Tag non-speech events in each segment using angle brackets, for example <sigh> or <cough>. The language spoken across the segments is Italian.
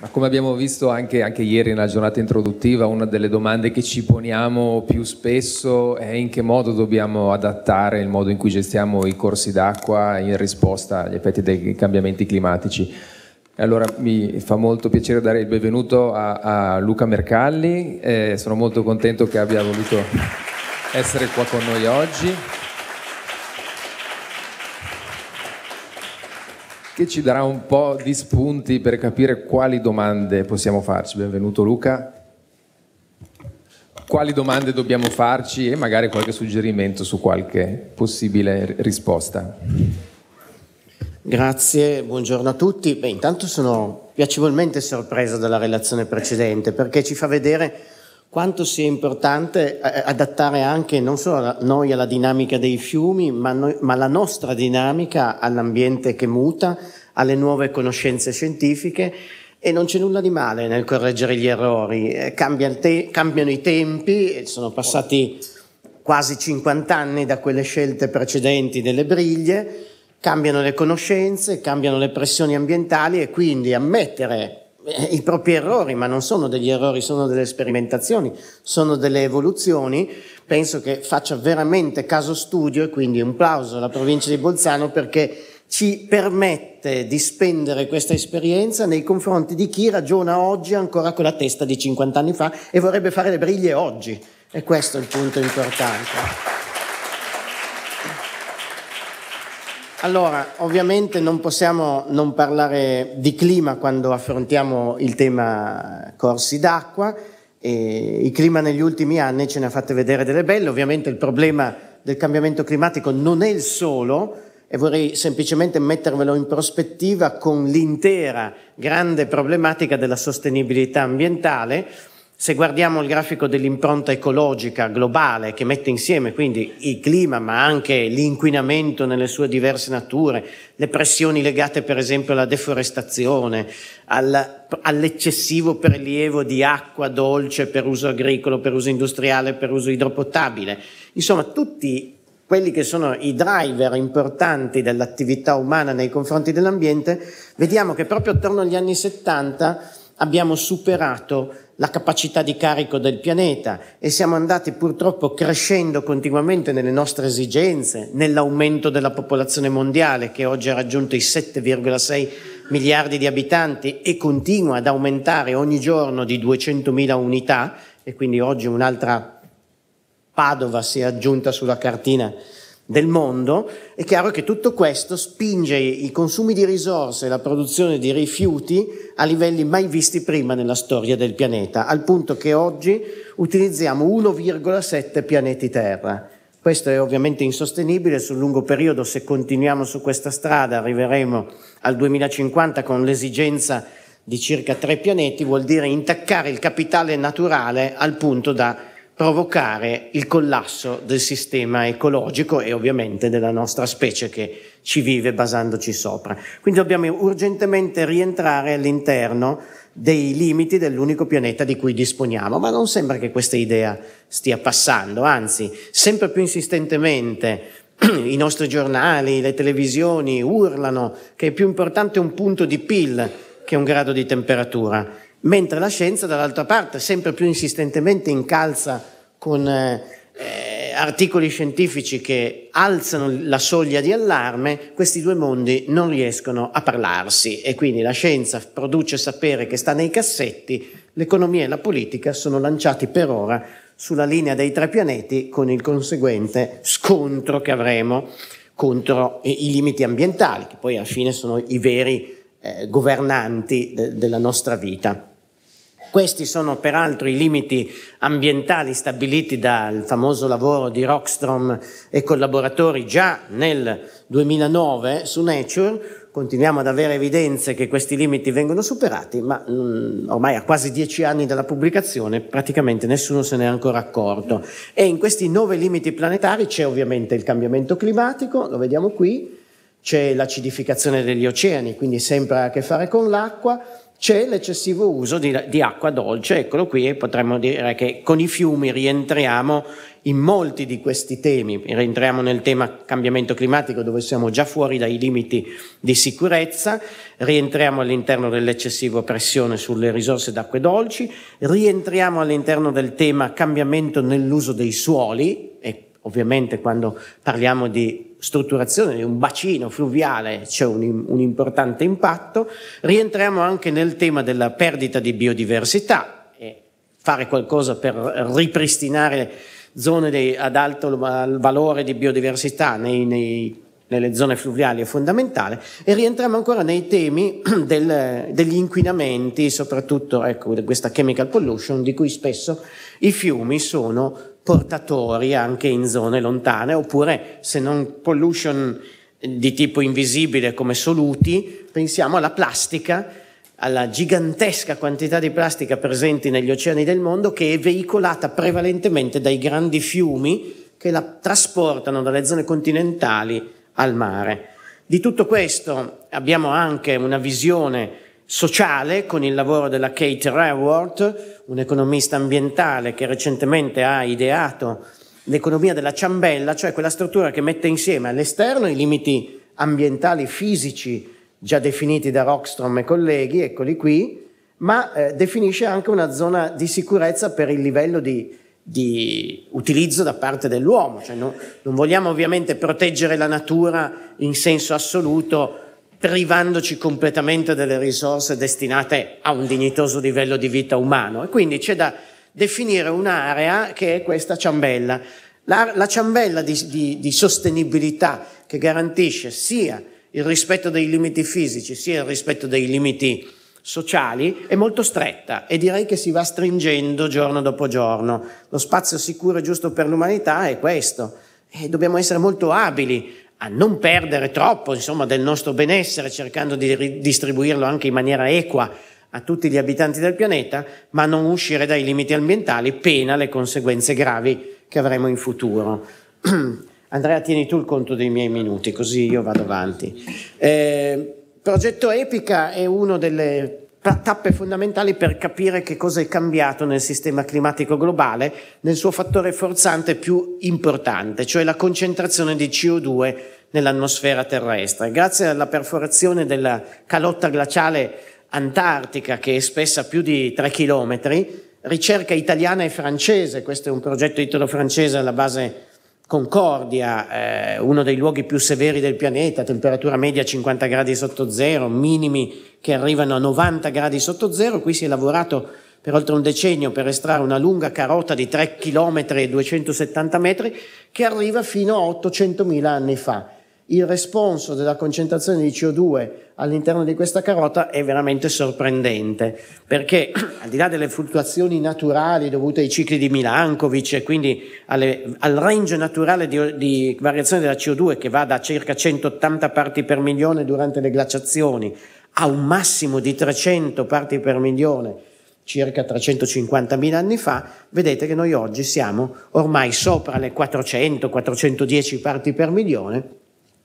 Ma come abbiamo visto anche, anche, ieri nella giornata introduttiva, una delle domande che ci poniamo più spesso è in che modo dobbiamo adattare il modo in cui gestiamo i corsi d'acqua in risposta agli effetti dei cambiamenti climatici. Allora mi fa molto piacere dare il benvenuto a, a Luca Mercalli, eh, sono molto contento che abbia voluto essere qua con noi oggi. che ci darà un po' di spunti per capire quali domande possiamo farci. Benvenuto Luca. Quali domande dobbiamo farci e magari qualche suggerimento su qualche possibile risposta. Grazie, buongiorno a tutti. Beh, intanto sono piacevolmente sorpreso dalla relazione precedente perché ci fa vedere quanto sia importante eh, eh, adattare anche non solo noi alla dinamica dei fiumi, ma, noi, ma la nostra dinamica all'ambiente che muta, alle nuove conoscenze scientifiche e non c'è nulla di male nel correggere gli errori, eh, cambiano, te- cambiano i tempi, sono passati quasi 50 anni da quelle scelte precedenti delle briglie, cambiano le conoscenze, cambiano le pressioni ambientali e quindi ammettere eh, i propri errori, ma non sono degli errori, sono delle sperimentazioni, sono delle evoluzioni, penso che faccia veramente caso studio e quindi un plauso alla provincia di Bolzano perché ci permette di spendere questa esperienza nei confronti di chi ragiona oggi ancora con la testa di 50 anni fa e vorrebbe fare le briglie oggi. E questo è il punto importante. Allora, ovviamente non possiamo non parlare di clima quando affrontiamo il tema corsi d'acqua. E il clima negli ultimi anni ce ne ha fatte vedere delle belle. Ovviamente il problema del cambiamento climatico non è il solo e vorrei semplicemente mettervelo in prospettiva con l'intera grande problematica della sostenibilità ambientale se guardiamo il grafico dell'impronta ecologica globale che mette insieme quindi il clima ma anche l'inquinamento nelle sue diverse nature, le pressioni legate per esempio alla deforestazione, al, all'eccessivo prelievo di acqua dolce per uso agricolo, per uso industriale, per uso idropotabile, insomma tutti quelli che sono i driver importanti dell'attività umana nei confronti dell'ambiente, vediamo che proprio attorno agli anni 70 abbiamo superato la capacità di carico del pianeta e siamo andati purtroppo crescendo continuamente nelle nostre esigenze, nell'aumento della popolazione mondiale che oggi ha raggiunto i 7,6 miliardi di abitanti e continua ad aumentare ogni giorno di 200.000 unità e quindi oggi un'altra Padova si è aggiunta sulla cartina del mondo, è chiaro che tutto questo spinge i consumi di risorse e la produzione di rifiuti a livelli mai visti prima nella storia del pianeta, al punto che oggi utilizziamo 1,7 pianeti Terra. Questo è ovviamente insostenibile sul lungo periodo, se continuiamo su questa strada arriveremo al 2050 con l'esigenza di circa tre pianeti, vuol dire intaccare il capitale naturale al punto da provocare il collasso del sistema ecologico e ovviamente della nostra specie che ci vive basandoci sopra. Quindi dobbiamo urgentemente rientrare all'interno dei limiti dell'unico pianeta di cui disponiamo, ma non sembra che questa idea stia passando, anzi sempre più insistentemente <clears throat> i nostri giornali, le televisioni urlano che è più importante un punto di PIL che un grado di temperatura mentre la scienza dall'altra parte sempre più insistentemente incalza con eh, eh, articoli scientifici che alzano la soglia di allarme, questi due mondi non riescono a parlarsi e quindi la scienza produce sapere che sta nei cassetti, l'economia e la politica sono lanciati per ora sulla linea dei tre pianeti con il conseguente scontro che avremo contro i, limiti ambientali, che poi alla fine sono i veri eh, governanti de- della nostra vita. Questi sono peraltro i limiti ambientali stabiliti dal famoso lavoro di Rockstrom e collaboratori già nel 2009 su Nature. Continuiamo ad avere evidenze che questi limiti vengono superati, ma mh, mm, ormai a quasi dieci anni dalla pubblicazione praticamente nessuno se n'è ancora accorto. E in questi nove limiti planetari c'è ovviamente il cambiamento climatico, lo vediamo qui, c'è l'acidificazione degli oceani, quindi sempre a che fare con l'acqua, c'è l'eccessivo uso di, di, acqua dolce, eccolo qui, e potremmo dire che con i fiumi rientriamo in molti di questi temi, rientriamo nel tema cambiamento climatico dove siamo già fuori dai limiti di sicurezza, rientriamo all'interno dell'eccessiva pressione sulle risorse d'acque dolci, rientriamo all'interno del tema cambiamento nell'uso dei suoli, e ovviamente quando parliamo di strutturazione di un bacino fluviale c'è un, un importante impatto, rientriamo anche nel tema della perdita di biodiversità e fare qualcosa per ripristinare zone di, ad alto valore di biodiversità nei, nei, nelle zone fluviali è fondamentale e rientriamo ancora nei temi <clears throat> del, degli inquinamenti, soprattutto ecco, questa chemical pollution di cui spesso i fiumi sono portatori anche in zone lontane, oppure se non pollution di tipo invisibile come soluti, pensiamo alla plastica, alla gigantesca quantità di plastica presenti negli oceani del mondo che è veicolata prevalentemente dai grandi fiumi che la trasportano dalle zone continentali al mare. Di tutto questo abbiamo anche una visione sociale con il lavoro della Kate Raworth, un economista ambientale che recentemente ha ideato l'economia della ciambella, cioè quella struttura che mette insieme all'esterno i limiti ambientali fisici già definiti da Rockstrom e colleghi, eccoli qui, ma eh, definisce anche una zona di sicurezza per il livello di, di utilizzo da parte dell'uomo. Cioè non, non vogliamo ovviamente proteggere la natura in senso assoluto, privandoci completamente delle risorse destinate a un dignitoso livello di vita umano. E quindi c'è da definire un'area che è questa ciambella. La, la ciambella di, di, di sostenibilità che garantisce sia il rispetto dei limiti fisici sia il rispetto dei limiti sociali è molto stretta e direi che si va stringendo giorno dopo giorno. Lo spazio sicuro e giusto per l'umanità è questo e dobbiamo essere molto abili a non perdere troppo insomma, del nostro benessere, cercando di distribuirlo anche in maniera equa a tutti gli abitanti del pianeta, ma non uscire dai limiti ambientali, pena le conseguenze gravi che avremo in futuro. <clears throat> Andrea, tieni tu il conto dei miei minuti, così io vado avanti. Eh, progetto Epica è uno delle tappe fondamentali per capire che cosa è cambiato nel sistema climatico globale, nel suo fattore forzante più importante, cioè la concentrazione di CO2 nell'atmosfera terrestre. Grazie alla perforazione della calotta glaciale antartica, che è spessa più di 3 km, ricerca italiana e francese, questo è un progetto italo-francese alla base Concordia, eh, uno dei luoghi più severi del pianeta, temperatura media 50 gradi sotto zero, minimi che arrivano a 90 gradi sotto zero, qui si è lavorato per oltre un decennio per estrarre una lunga carota di 3 km e 270 metri che arriva fino a 800.000 anni fa. Il responso della concentrazione di CO2 all'interno di questa carota è veramente sorprendente, perché <clears throat> al di là delle fluttuazioni naturali dovute ai cicli di Milankovic e quindi alle, al range naturale di, di variazione della CO2 che va da circa 180 parti per milione durante le glaciazioni a un massimo di 300 parti per milione circa 350.000 anni fa, vedete che noi oggi siamo ormai sopra le 400-410 parti per milione,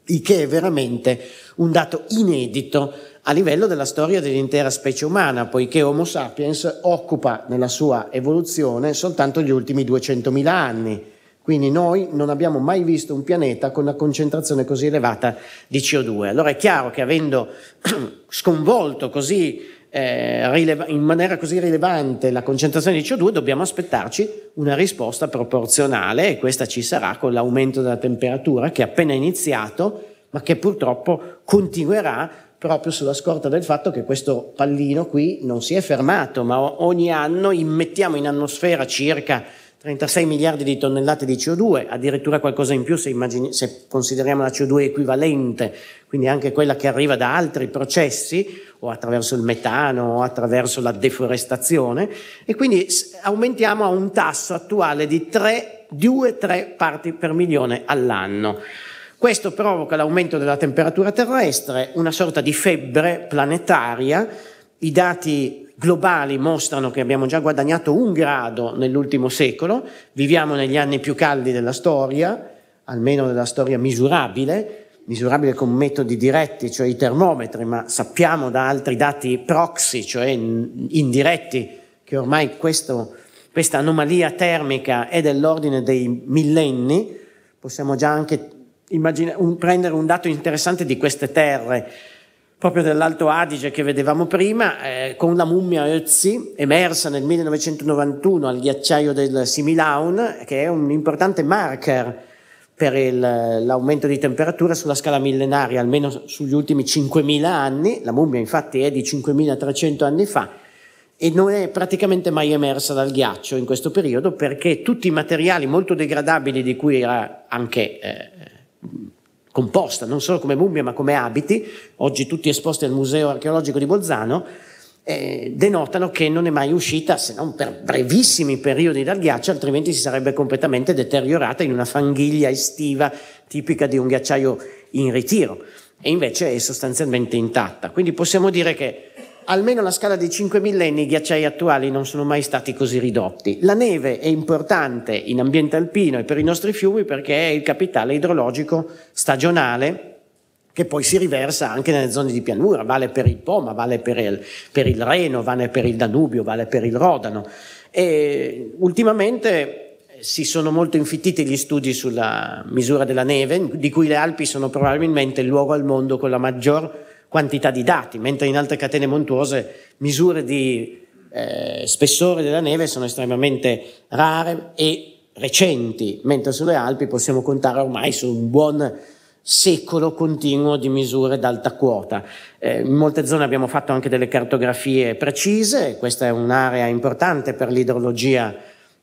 il che è veramente un dato inedito a livello della storia dell'intera specie umana, poiché Homo sapiens occupa nella sua evoluzione soltanto gli ultimi 200.000 anni quindi noi non abbiamo mai visto un pianeta con una concentrazione così elevata di CO2. Allora è chiaro che avendo <clears throat> sconvolto così eh, in maniera così rilevante la concentrazione di CO2, dobbiamo aspettarci una risposta proporzionale e questa ci sarà con l'aumento della temperatura che è appena iniziato, ma che purtroppo continuerà proprio sulla scorta del fatto che questo pallino qui non si è fermato, ma ogni anno immettiamo in atmosfera circa 36 miliardi di tonnellate di CO2, addirittura qualcosa in più se, immagini, se consideriamo la CO2 equivalente, quindi anche quella che arriva da altri processi o attraverso il metano o attraverso la deforestazione e quindi aumentiamo a un tasso attuale di 2-3 parti per milione all'anno. Questo provoca l'aumento della temperatura terrestre, una sorta di febbre planetaria. I dati globali mostrano che abbiamo già guadagnato un grado nell'ultimo secolo, viviamo negli anni più caldi della storia, almeno della storia misurabile, misurabile con metodi diretti, cioè i termometri, ma sappiamo da altri dati proxy, cioè indiretti, che ormai questo, questa anomalia termica è dell'ordine dei millenni, possiamo già anche un, prendere un dato interessante di queste terre proprio dell'Alto Adige che vedevamo prima, eh, con la mummia Ötzi, emersa nel 1991 al ghiacciaio del Similaun, che è un importante marker per il, l'aumento di temperatura sulla scala millenaria, almeno sugli ultimi 5.000 anni, la mummia infatti è di 5.300 anni fa, e non è praticamente mai emersa dal ghiaccio in questo periodo perché tutti i materiali molto degradabili di cui era anche eh, composta, non solo come mummie ma come abiti, oggi tutti esposti al Museo archeologico di Bolzano, eh, denotano che non è mai uscita se non per brevissimi periodi dal ghiaccio, altrimenti si sarebbe completamente deteriorata in una fanghiglia estiva tipica di un ghiacciaio in ritiro. E invece è sostanzialmente intatta. Quindi possiamo dire che almeno alla scala dei 5 millenni i ghiacciai attuali non sono mai stati così ridotti. La neve è importante in ambiente alpino e per i nostri fiumi perché è il capitale idrologico stagionale che poi si riversa anche nelle zone di pianura, vale per il Po, ma vale per il, per il Reno, vale per il Danubio, vale per il Rodano. E ultimamente si sono molto infittiti gli studi sulla misura della neve, di cui le Alpi sono probabilmente il luogo al mondo con la maggior quantità di dati, mentre in altre catene montuose misure di eh, spessore della neve sono estremamente rare e recenti, mentre sulle Alpi possiamo contare ormai su un buon secolo continuo di misure d'alta quota. Eh, in molte zone abbiamo fatto anche delle cartografie precise, questa è un'area importante per l'idrologia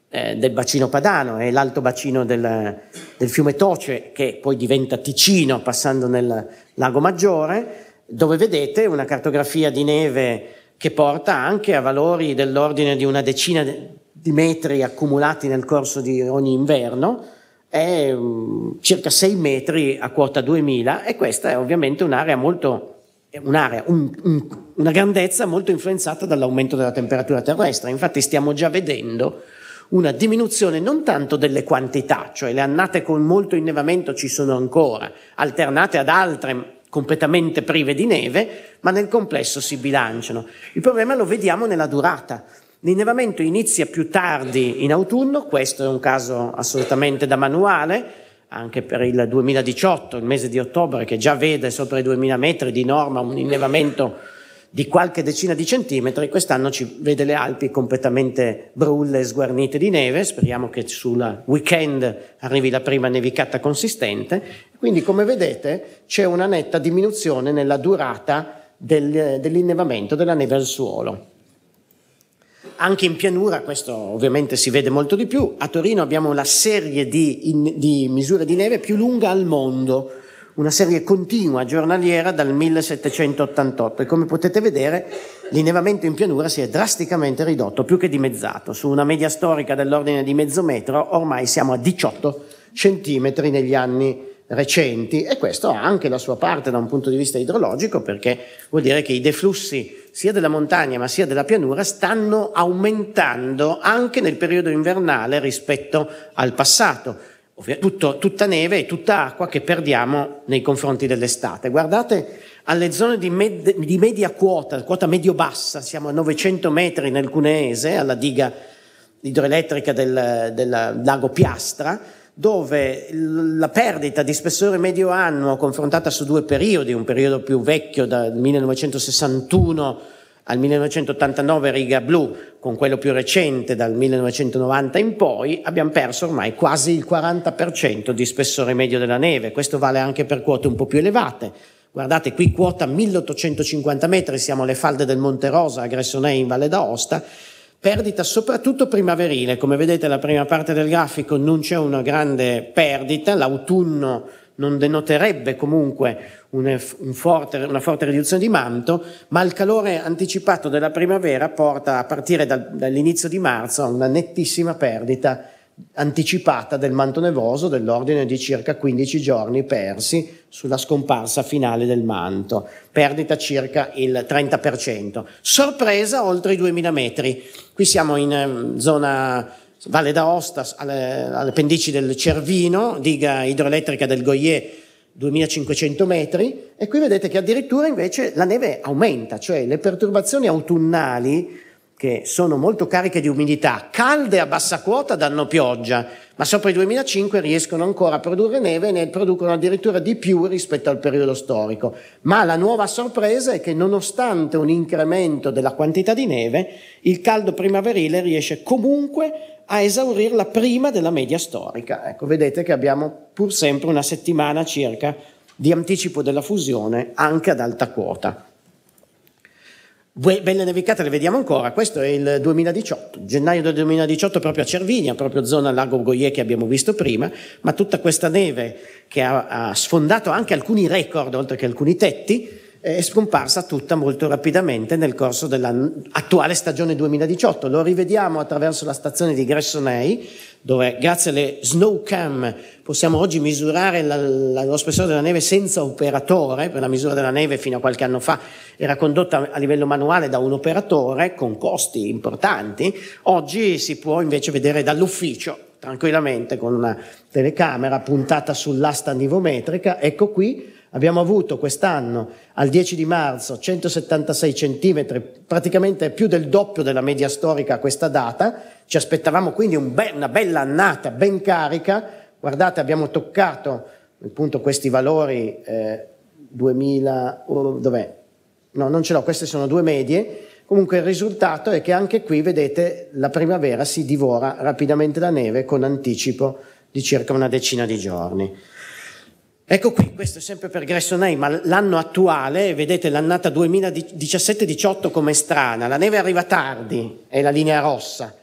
eh, del bacino padano e l'alto bacino del, del, fiume Toce che poi diventa Ticino passando nel lago Maggiore dove vedete una cartografia di neve che porta anche a valori dell'ordine di una decina di metri accumulati nel corso di ogni inverno, è mm, circa 6 metri a quota 2000 e questa è ovviamente un'area molto un'area, un, un, una grandezza molto influenzata dall'aumento della temperatura terrestre. Infatti stiamo già vedendo una diminuzione non tanto delle quantità, cioè le annate con molto innevamento ci sono ancora, alternate ad altre completamente prive di neve, ma nel complesso si bilanciano. Il problema lo vediamo nella durata. L'innevamento inizia più tardi in autunno, questo è un caso assolutamente da manuale, anche per il 2018, il mese di ottobre, che già vede sopra i 2000 metri di norma un innevamento di qualche decina di centimetri, quest'anno ci vede le Alpi completamente brulle, e sguarnite di neve, speriamo che sul weekend arrivi la prima nevicata consistente quindi come vedete c'è una netta diminuzione nella durata del, dell'innevamento della neve al suolo. Anche in pianura questo ovviamente si vede molto di più. A Torino abbiamo la serie di, in, di misure di neve più lunga al mondo, una serie continua giornaliera dal 1788 e come potete vedere l'innevamento in pianura si è drasticamente ridotto, più che dimezzato. Su una media storica dell'ordine di mezzo metro ormai siamo a 18 centimetri negli anni recenti e questo ha anche la sua parte da un punto di vista idrologico perché vuol dire che i deflussi sia della montagna ma sia della pianura stanno aumentando anche nel periodo invernale rispetto al passato. Tutto, tutta neve e tutta acqua che perdiamo nei confronti dell'estate. Guardate alle zone di, med, di media quota, quota medio-bassa, siamo a 900 metri nel Cuneese, alla diga idroelettrica del, del lago Piastra, dove la perdita di spessore medio anno confrontata su due periodi, un periodo più vecchio dal 1961 al 1989 riga blu, con quello più recente dal 1990 in poi, abbiamo perso ormai quasi il 40% di spessore medio della neve. Questo vale anche per quote un po' più elevate. Guardate qui quota 1850 metri, siamo alle falde del Monte Rosa a Gressonei in Valle d'Aosta perdita soprattutto primaverile, come vedete la prima parte del grafico non c'è una grande perdita, l'autunno non denoterebbe comunque una forte, una forte riduzione di manto, ma il calore anticipato della primavera porta a partire dall'inizio di marzo a una nettissima perdita anticipata del manto nevoso dell'ordine di circa 15 giorni persi sulla scomparsa finale del manto, perdita circa il 30%. Sorpresa oltre i 2000 metri. Qui siamo in ehm, zona Valle d'Aosta, alle, alle pendici del Cervino, diga idroelettrica del Goyer 2500 metri e qui vedete che addirittura invece la neve aumenta, cioè le perturbazioni autunnali che sono molto cariche di umidità, calde a bassa quota danno pioggia, ma sopra i 2005 riescono ancora a produrre neve e ne producono addirittura di più rispetto al periodo storico. Ma la nuova sorpresa è che nonostante un incremento della quantità di neve, il caldo primaverile riesce comunque a esaurirla prima della media storica. Ecco, vedete che abbiamo pur sempre una settimana circa di anticipo della fusione anche ad alta quota. Belle nevicate le vediamo ancora, questo è il 2018, gennaio del 2018 proprio a Cervinia, proprio zona Lago Goyer che abbiamo visto prima, ma tutta questa neve che ha, ha sfondato anche alcuni record oltre che alcuni tetti, è scomparsa tutta molto rapidamente nel corso dell'attuale stagione 2018. Lo rivediamo attraverso la stazione di Gressonei, dove grazie alle snow cam possiamo oggi misurare la, la, lo spessore della neve senza operatore, per la misura della neve fino a qualche anno fa era condotta a livello manuale da un operatore con costi importanti, oggi si può invece vedere dall'ufficio tranquillamente con una telecamera puntata sull'asta nivometrica, ecco qui Abbiamo avuto quest'anno, al 10 di marzo, 176 centimetri, praticamente più del doppio della media storica a questa data. Ci aspettavamo quindi un be- una bella annata, ben carica. Guardate, abbiamo toccato appunto questi valori eh, 2000... Oh, dov'è? No, non ce l'ho, queste sono due medie. Comunque il risultato è che anche qui, vedete, la primavera si divora rapidamente la neve con anticipo di circa una decina di giorni. Ecco qui, questo è sempre per Gressonei, ma l'anno attuale, vedete l'annata 2017-18 come strana, la neve arriva tardi, è la linea rossa.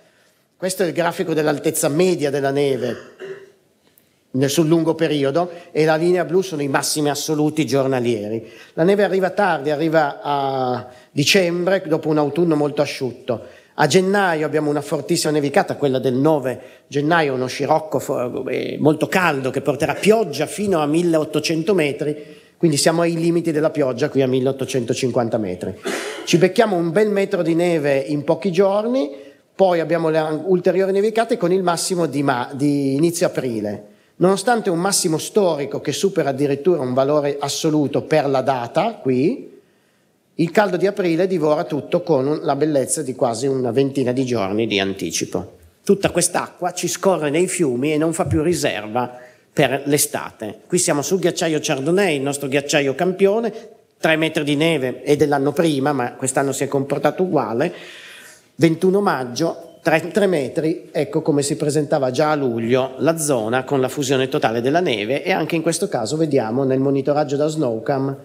Questo è il grafico dell'altezza media della neve sul lungo periodo e la linea blu sono i massimi assoluti giornalieri. La neve arriva tardi, arriva a dicembre dopo un autunno molto asciutto. A gennaio abbiamo una fortissima nevicata, quella del 9 gennaio, uno scirocco eh, molto caldo che porterà pioggia fino a 1800 metri, quindi siamo ai limiti della pioggia qui a 1850 metri. Ci becchiamo un bel metro di neve in pochi giorni, poi abbiamo le ulteriori nevicate con il massimo di, ma di inizio aprile. Nonostante un massimo storico che supera addirittura un valore assoluto per la data qui, il caldo di aprile divora tutto con la bellezza di quasi una ventina di giorni di anticipo. Tutta quest'acqua ci scorre nei fiumi e non fa più riserva per l'estate. Qui siamo sul ghiacciaio Chardonnay, il nostro ghiacciaio campione, tre metri di neve è dell'anno prima, ma quest'anno si è comportato uguale. 21 maggio, 33 metri, ecco come si presentava già a luglio la zona con la fusione totale della neve e anche in questo caso vediamo nel monitoraggio da Snowcam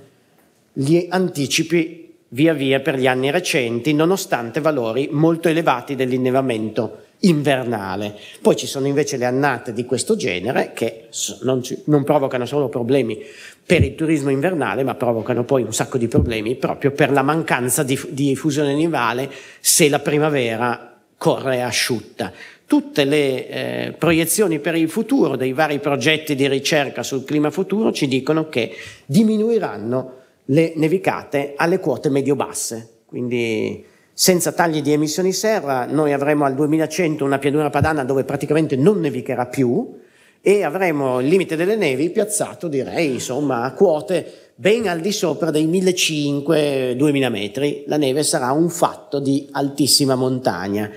gli anticipi via via per gli anni recenti, nonostante valori molto elevati dell'innevamento invernale. Poi ci sono invece le annate di questo genere che non, ci, non, provocano solo problemi per il turismo invernale, ma provocano poi un sacco di problemi proprio per la mancanza di, di fusione nivale se la primavera corre asciutta. Tutte le eh, proiezioni per il futuro dei vari progetti di ricerca sul clima futuro ci dicono che diminuiranno le nevicate alle quote medio-basse. Quindi senza tagli di emissioni serra noi avremo al 2100 una pianura padana dove praticamente non nevicherà più e avremo il limite delle nevi piazzato direi insomma a quote ben al di sopra dei 1500-2000 metri. La neve sarà un fatto di altissima montagna.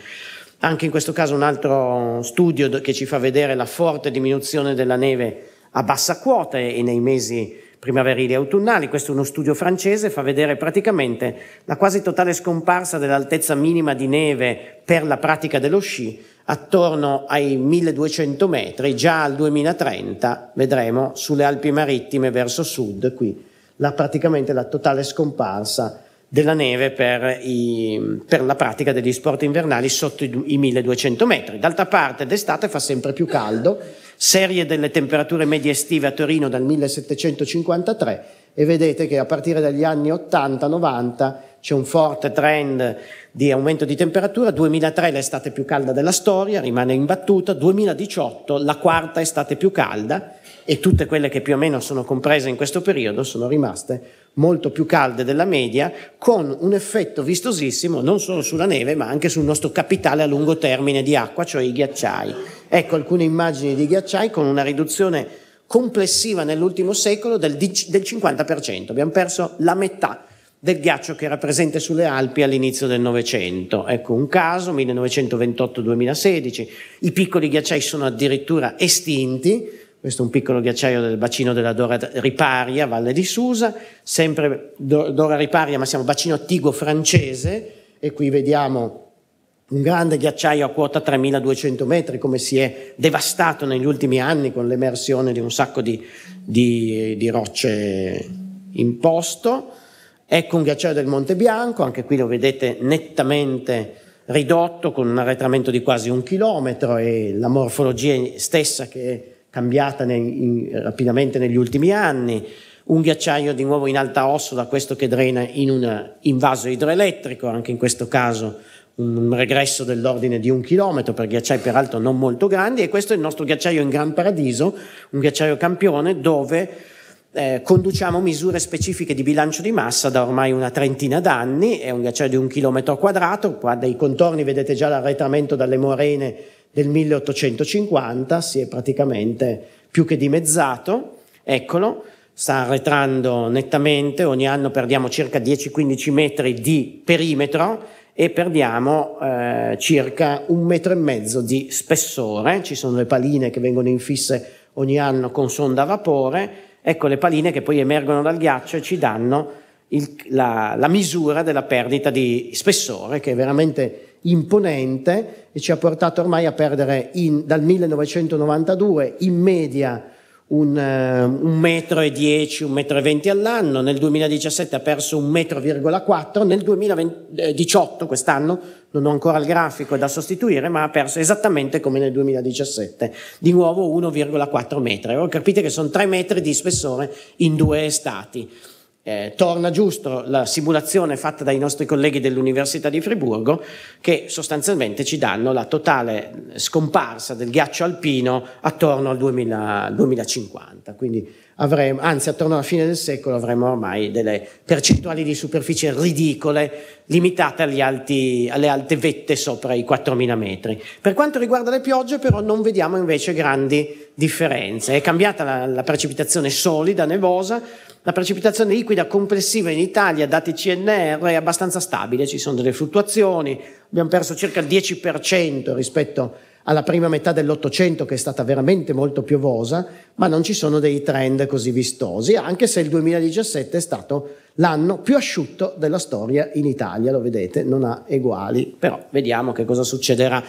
Anche in questo caso un altro studio che ci fa vedere la forte diminuzione della neve a bassa quota e nei mesi primaverili e autunnali. Questo è uno studio francese, fa vedere praticamente la quasi totale scomparsa dell'altezza minima di neve per la pratica dello sci attorno ai 1200 metri, già al 2030 vedremo sulle Alpi Marittime verso sud, qui la, praticamente la totale scomparsa della neve per, i, per, la pratica degli sport invernali sotto i, i 1200 metri. D'altra parte d'estate fa sempre più caldo serie delle temperature medie estive a Torino dal 1753 e vedete che a partire dagli anni 80-90 c'è un forte trend di aumento di temperatura, 2003 l'estate più calda della storia, rimane imbattuta, 2018 la quarta estate più calda e tutte quelle che più o meno sono comprese in questo periodo sono rimaste molto più calde della media, con un effetto vistosissimo non solo sulla neve, ma anche sul nostro capitale a lungo termine di acqua, cioè i ghiacciai. Ecco alcune immagini di ghiacciai con una riduzione complessiva nell'ultimo secolo del, del 50%. Abbiamo perso la metà del ghiaccio che era presente sulle Alpi all'inizio del Novecento. Ecco un caso, 1928-2016, i piccoli ghiacciai sono addirittura estinti, questo è un piccolo ghiacciaio del bacino della Dora Riparia, Valle di Susa, sempre Dora Riparia, ma siamo bacino attiguo francese e qui vediamo un grande ghiacciaio a quota 3200 metri come si è devastato negli ultimi anni con l'emersione di un sacco di, di, di rocce in posto. Ecco un ghiacciaio del Monte Bianco, anche qui lo vedete nettamente ridotto con un arretramento di quasi un chilometro e la morfologia stessa che è cambiata nei, in, rapidamente negli ultimi anni. Un ghiacciaio di nuovo in alta ossola, questo che drena in un invaso idroelettrico, anche in questo caso un regresso dell'ordine di un chilometro per ghiacciai peraltro non molto grandi e questo è il nostro ghiacciaio in Gran Paradiso, un ghiacciaio campione dove eh, conduciamo misure specifiche di bilancio di massa da ormai una trentina d'anni, è un ghiacciaio di un chilometro quadrato, qua dai contorni vedete già l'arretramento dalle morene del 1850, si è praticamente più che dimezzato, eccolo, sta arretrando nettamente, ogni anno perdiamo circa 10-15 metri di perimetro, e perdiamo eh, circa un metro e mezzo di spessore, ci sono le paline che vengono infisse ogni anno con sonda a vapore, ecco le paline che poi emergono dal ghiaccio e ci danno il, la, la misura della perdita di spessore che è veramente imponente e ci ha portato ormai a perdere in, dal 1992 in media un, eh, un, metro e dieci, un metro e venti all'anno, nel 2017 ha perso un metro virgola quattro, nel 2018, quest'anno, non ho ancora il grafico da sostituire, ma ha perso esattamente come nel 2017, di nuovo 1,4 metri. Allora capite che sono 3 metri di spessore in due stati eh, torna giusto la simulazione fatta dai nostri colleghi dell'Università di Friburgo che sostanzialmente ci danno la totale eh, scomparsa del ghiaccio alpino attorno al 2000, 2050. Quindi avremo, anzi attorno alla fine del secolo avremo ormai delle percentuali di superficie ridicole limitate alti, alle alte vette sopra i 4.000 metri. Per quanto riguarda le piogge però non vediamo invece grandi differenze, è cambiata la, la precipitazione solida, nevosa, la precipitazione liquida complessiva in Italia, dati CNR, è abbastanza stabile, ci sono delle fluttuazioni, abbiamo perso circa il 10% rispetto a alla prima metà dell'Ottocento che è stata veramente molto piovosa, ma non ci sono dei trend così vistosi, anche se il 2017 è stato l'anno più asciutto della storia in Italia, lo vedete, non ha eguali, però vediamo che cosa succederà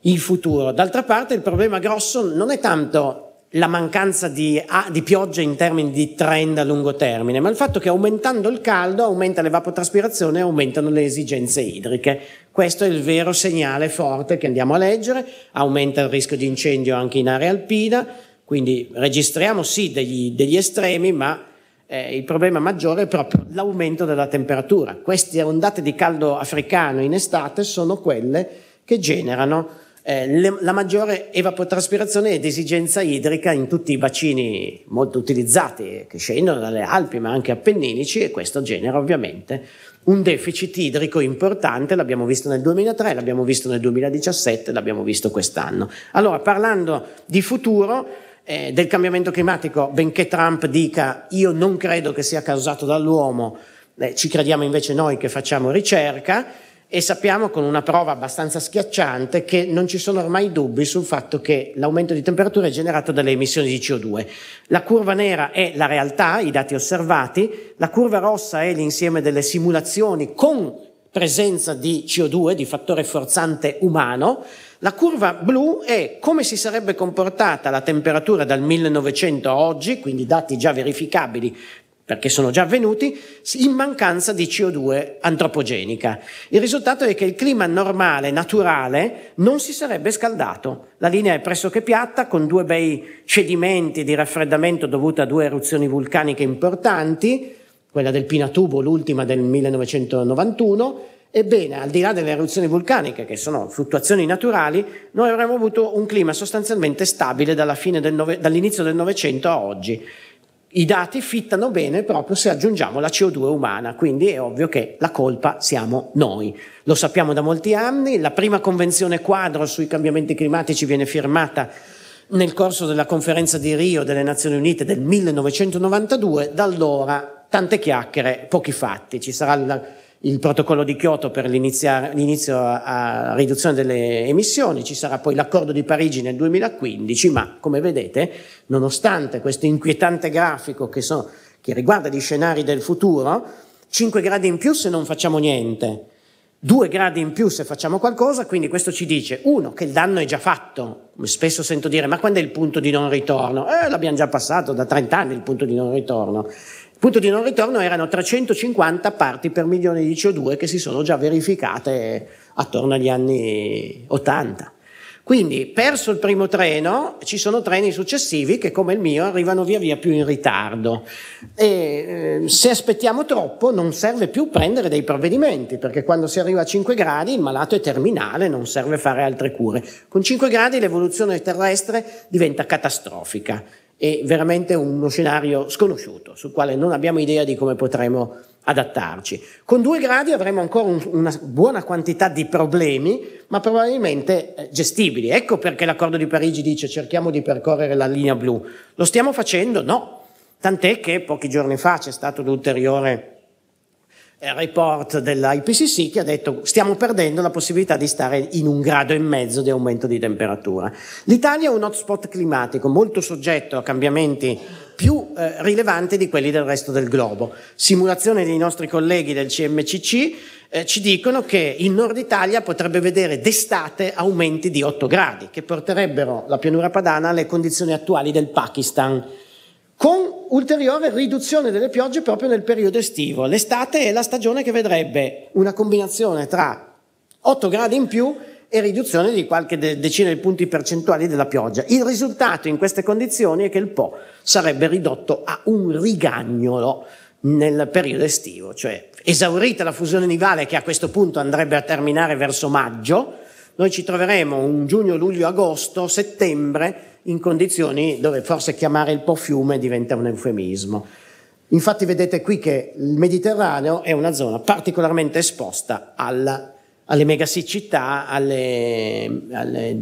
in futuro. D'altra parte il problema grosso non è tanto la mancanza di, ah, di, pioggia in termini di trend a lungo termine, ma il fatto che aumentando il caldo aumenta l'evapotraspirazione e aumentano le esigenze idriche. Questo è il vero segnale forte che andiamo a leggere, aumenta il rischio di incendio anche in area alpina, quindi registriamo sì degli, degli estremi, ma eh, il problema maggiore è proprio l'aumento della temperatura. Queste ondate di caldo africano in estate sono quelle che generano eh, le, la maggiore evapotraspirazione ed esigenza idrica in tutti i bacini molto utilizzati eh, che scendono dalle Alpi ma anche appenninici e questo genera ovviamente un deficit idrico importante, l'abbiamo visto nel 2003, l'abbiamo visto nel 2017, l'abbiamo visto quest'anno. Allora parlando di futuro eh, del cambiamento climatico, benché Trump dica io non credo che sia causato dall'uomo, eh, ci crediamo invece noi che facciamo ricerca, e sappiamo con una prova abbastanza schiacciante che non ci sono ormai dubbi sul fatto che l'aumento di temperatura è generato dalle emissioni di CO2. La curva nera è la realtà, i dati osservati, la curva rossa è l'insieme delle simulazioni con presenza di CO2, di fattore forzante umano, la curva blu è come si sarebbe comportata la temperatura dal 1900 a oggi, quindi dati già verificabili perché sono già avvenuti, in mancanza di CO2 antropogenica. Il risultato è che il clima normale, naturale, non si sarebbe scaldato. La linea è pressoché piatta, con due bei cedimenti di raffreddamento dovuti a due eruzioni vulcaniche importanti, quella del Pinatubo, l'ultima del 1991, Ebbene, al di là delle eruzioni vulcaniche, che sono fluttuazioni naturali, noi avremmo avuto un clima sostanzialmente stabile dall'inizio del Novecento a oggi i dati fittano bene proprio se aggiungiamo la CO2 umana, quindi è ovvio che la colpa siamo noi. Lo sappiamo da molti anni, la prima convenzione quadro sui cambiamenti climatici viene firmata nel corso della conferenza di Rio delle Nazioni Unite del 1992, da allora tante chiacchiere, pochi fatti. Ci sarà la il protocollo di Kyoto per l'inizio a, riduzione delle emissioni, ci sarà poi l'accordo di Parigi nel 2015, ma come vedete, nonostante questo inquietante grafico che, so, che riguarda gli scenari del futuro, 5 gradi in più se non facciamo niente, 2 gradi in più se facciamo qualcosa, quindi questo ci dice, uno, che il danno è già fatto, spesso sento dire, ma quando è il punto di non ritorno? Eh, l'abbiamo già passato da 30 anni il punto di non ritorno. Il punto di non ritorno erano 350 parti per milione di CO2 che si sono già verificate attorno agli anni 80. Quindi perso il primo treno, ci sono treni successivi che come il mio arrivano via via più in ritardo e eh, se aspettiamo troppo non serve più prendere dei provvedimenti perché quando si arriva a 5 gradi il malato è terminale, non serve fare altre cure. Con 5 gradi l'evoluzione terrestre diventa catastrofica è veramente uno scenario sconosciuto, sul quale non abbiamo idea di come potremo adattarci. Con due gradi avremo ancora un, una buona quantità di problemi, ma probabilmente eh, gestibili. Ecco perché l'accordo di Parigi dice cerchiamo di percorrere la linea blu. Lo stiamo facendo? No. Tant'è che pochi giorni fa c'è stato l'ulteriore eh, report dell'IPCC che ha detto stiamo perdendo la possibilità di stare in un grado e mezzo di aumento di temperatura. L'Italia è un hotspot climatico molto soggetto a cambiamenti più eh, rilevanti di quelli del resto del globo. Simulazioni dei nostri colleghi del CMCC eh, ci dicono che il nord Italia potrebbe vedere d'estate aumenti di 8 gradi che porterebbero la pianura padana alle condizioni attuali del Pakistan con ulteriore riduzione delle piogge proprio nel periodo estivo. L'estate è la stagione che vedrebbe una combinazione tra 8 gradi in più e riduzione di qualche decina di punti percentuali della pioggia. Il risultato in queste condizioni è che il Po sarebbe ridotto a un rigagnolo nel periodo estivo, cioè esaurita la fusione nivale che a questo punto andrebbe a terminare verso maggio, noi ci troveremo un giugno, luglio, agosto, settembre in condizioni dove forse chiamare il po' fiume diventa un eufemismo. Infatti vedete qui che il Mediterraneo è una zona particolarmente esposta alla, alle megassiccità, alle, alle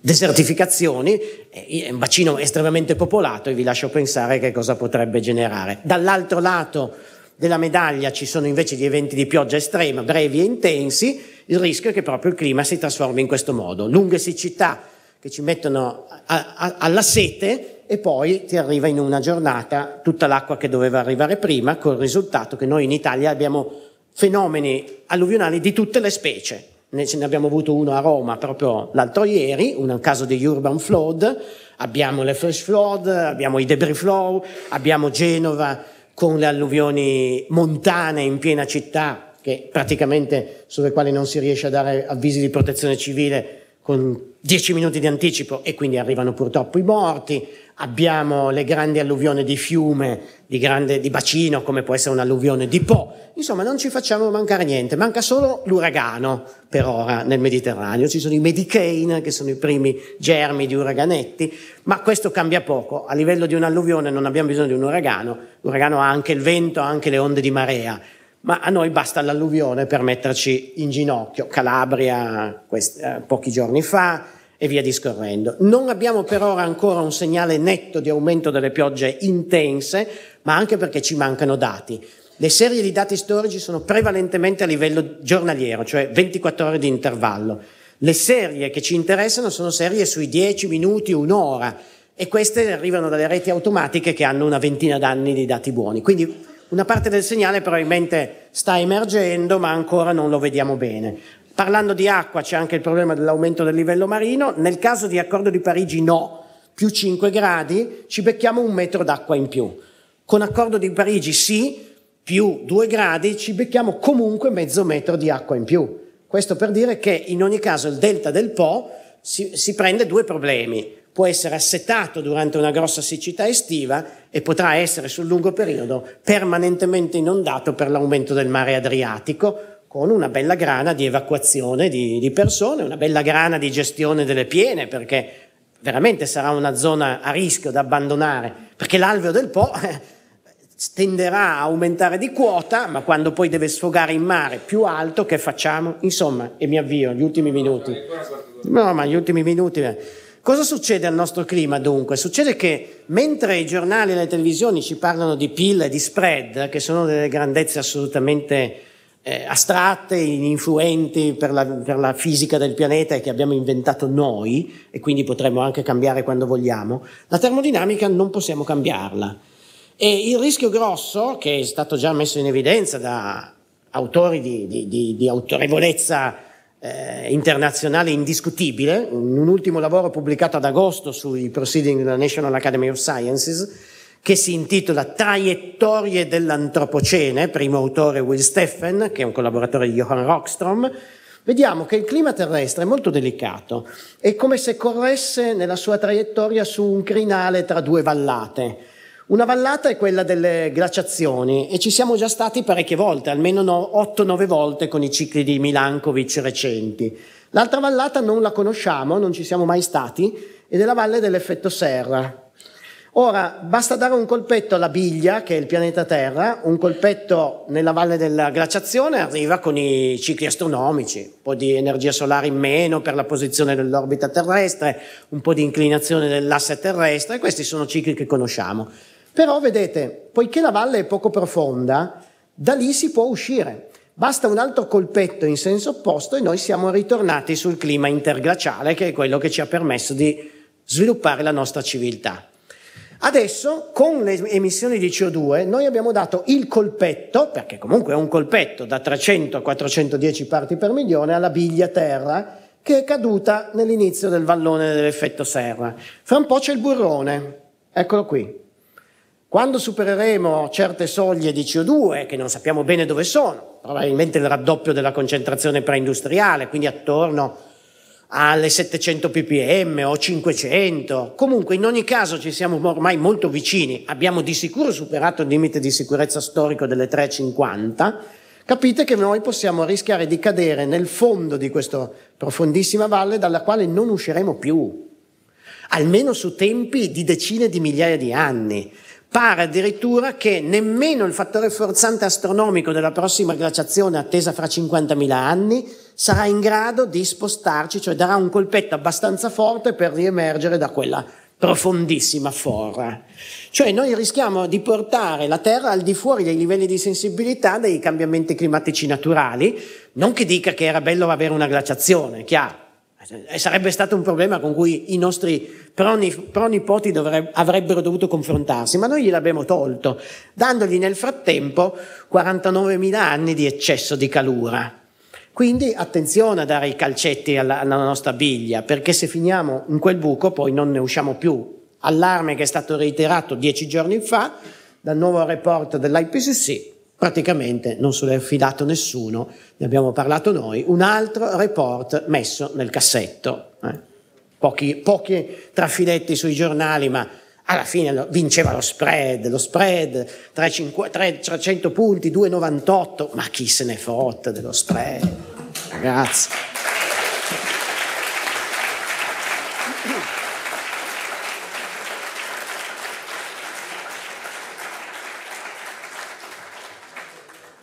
desertificazioni, è un bacino estremamente popolato e vi lascio pensare che cosa potrebbe generare. Dall'altro lato della medaglia ci sono invece gli eventi di pioggia estrema, brevi e intensi, il rischio è che proprio il clima si trasformi in questo modo. Lunghe siccità che ci mettono a, a, alla sete e poi ti arriva in una giornata tutta l'acqua che doveva arrivare prima, col risultato che noi in Italia abbiamo fenomeni alluvionali di tutte le specie. Ne, ce ne abbiamo avuto uno a Roma proprio l'altro ieri, un caso di urban flood, abbiamo le flash flood, abbiamo i debris flow, abbiamo Genova con le alluvioni montane in piena città, che praticamente sulle quali non si riesce a dare avvisi di protezione civile con 10 minuti di anticipo e quindi arrivano purtroppo i morti, abbiamo le grandi alluvioni di fiume, di, grande, di bacino, come può essere un'alluvione di Po. Insomma, non ci facciamo mancare niente, manca solo l'uragano per ora nel Mediterraneo. Ci sono i Medicane, che sono i primi germi di uraganetti, ma questo cambia poco. A livello di un'alluvione non abbiamo bisogno di un uragano. L'uragano ha anche il vento, ha anche le onde di marea. Ma a noi basta l'alluvione per metterci in ginocchio. Calabria, quest- eh, pochi giorni fa, e via discorrendo. Non abbiamo per ora ancora un segnale netto di aumento delle piogge intense, ma anche perché ci mancano dati. Le serie di dati storici sono prevalentemente a livello giornaliero, cioè 24 ore di intervallo. Le serie che ci interessano sono serie sui 10 minuti, un'ora, e queste arrivano dalle reti automatiche che hanno una ventina d'anni di dati buoni. Quindi una parte del segnale probabilmente sta emergendo, ma ancora non lo vediamo bene. Parlando di acqua c'è anche il problema dell'aumento del livello marino, nel caso di accordo di Parigi no, più 5 gradi, ci becchiamo un metro d'acqua in più. Con accordo di Parigi sì, più 2 gradi, ci becchiamo comunque mezzo metro di acqua in più. Questo per dire che in ogni caso il delta del Po si, si prende due problemi. Può essere assetato durante una grossa siccità estiva e potrà essere sul lungo periodo permanentemente inondato per l'aumento del mare Adriatico con una bella grana di evacuazione di, di persone, una bella grana di gestione delle piene, perché veramente sarà una zona a rischio da abbandonare, perché l'alveo del Po <laughs> tenderà a aumentare di quota, ma quando poi deve sfogare in mare più alto, che facciamo? Insomma, e mi avvio, gli ultimi minuti. No, ma gli ultimi minuti. Eh. Cosa succede al nostro clima dunque? Succede che mentre i giornali e le televisioni ci parlano di PIL e di spread, che sono delle grandezze assolutamente eh, astratte, influenti per la, per la, fisica del pianeta e che abbiamo inventato noi, e quindi potremmo anche cambiare quando vogliamo, la termodinamica non possiamo cambiarla. E il rischio grosso, che è stato già messo in evidenza da autori di, di, di, di autorevolezza eh, internazionale indiscutibile, in un ultimo lavoro pubblicato ad agosto sui Proceedings della National Academy of Sciences, che si intitola Traiettorie dell'Antropocene, primo autore Will Steffen, che è un collaboratore di Johann Rockstrom, vediamo che il clima terrestre è molto delicato, è come se corresse nella sua traiettoria su un crinale tra due vallate. Una vallata è quella delle glaciazioni e ci siamo già stati parecchie volte, almeno 8-9 volte con i cicli di Milankovic recenti. L'altra vallata non la conosciamo, non ci siamo mai stati, ed è la valle dell'effetto serra, Ora, basta dare un colpetto alla biglia, che è il pianeta Terra, un colpetto nella valle della glaciazione, arriva con i cicli astronomici, un po' di energia solare in meno per la posizione dell'orbita terrestre, un po' di inclinazione dell'asse terrestre, questi sono cicli che conosciamo. Però vedete, poiché la valle è poco profonda, da lì si può uscire. Basta un altro colpetto in senso opposto e noi siamo ritornati sul clima interglaciale, che è quello che ci ha permesso di sviluppare la nostra civiltà. Adesso con le emissioni di CO2 noi abbiamo dato il colpetto, perché comunque è un colpetto da 300 a 410 parti per milione alla biglia terra che è caduta nell'inizio del vallone dell'effetto serra. Fra un po' c'è il burrone, eccolo qui. Quando supereremo certe soglie di CO2, che non sappiamo bene dove sono, probabilmente il raddoppio della concentrazione preindustriale, quindi attorno alle 700 ppm o 500. Comunque in ogni caso ci siamo ormai molto vicini, abbiamo di sicuro superato il limite di sicurezza storico delle 350. Capite che noi possiamo rischiare di cadere nel fondo di questa profondissima valle dalla quale non usciremo più, almeno su tempi di decine di migliaia di anni. Pare addirittura che nemmeno il fattore forzante astronomico della prossima glaciazione attesa fra 50.000 anni sarà in grado di spostarci, cioè darà un colpetto abbastanza forte per riemergere da quella profondissima forra. Cioè noi rischiamo di portare la Terra al di fuori dei livelli di sensibilità dei cambiamenti climatici naturali, non che dica che era bello avere una glaciazione, chiaro. E eh, sarebbe stato un problema con cui i nostri pronipoti dovreb- avrebbero dovuto confrontarsi, ma noi gliel'abbiamo tolto, dandogli nel frattempo 49.000 anni di eccesso di calura. Quindi attenzione a dare i calcetti alla, alla nostra biglia, perché se finiamo in quel buco poi non ne usciamo più. Allarme che è stato reiterato dieci giorni fa dal nuovo report dell'IPCC, praticamente non se l'è affidato nessuno, ne abbiamo parlato noi, un altro report messo nel cassetto. Eh. Pochi, pochi trafiletti sui giornali, ma alla fine vinceva lo spread, lo spread 300 punti, 2,98, ma chi se ne fotte dello spread, ragazzi.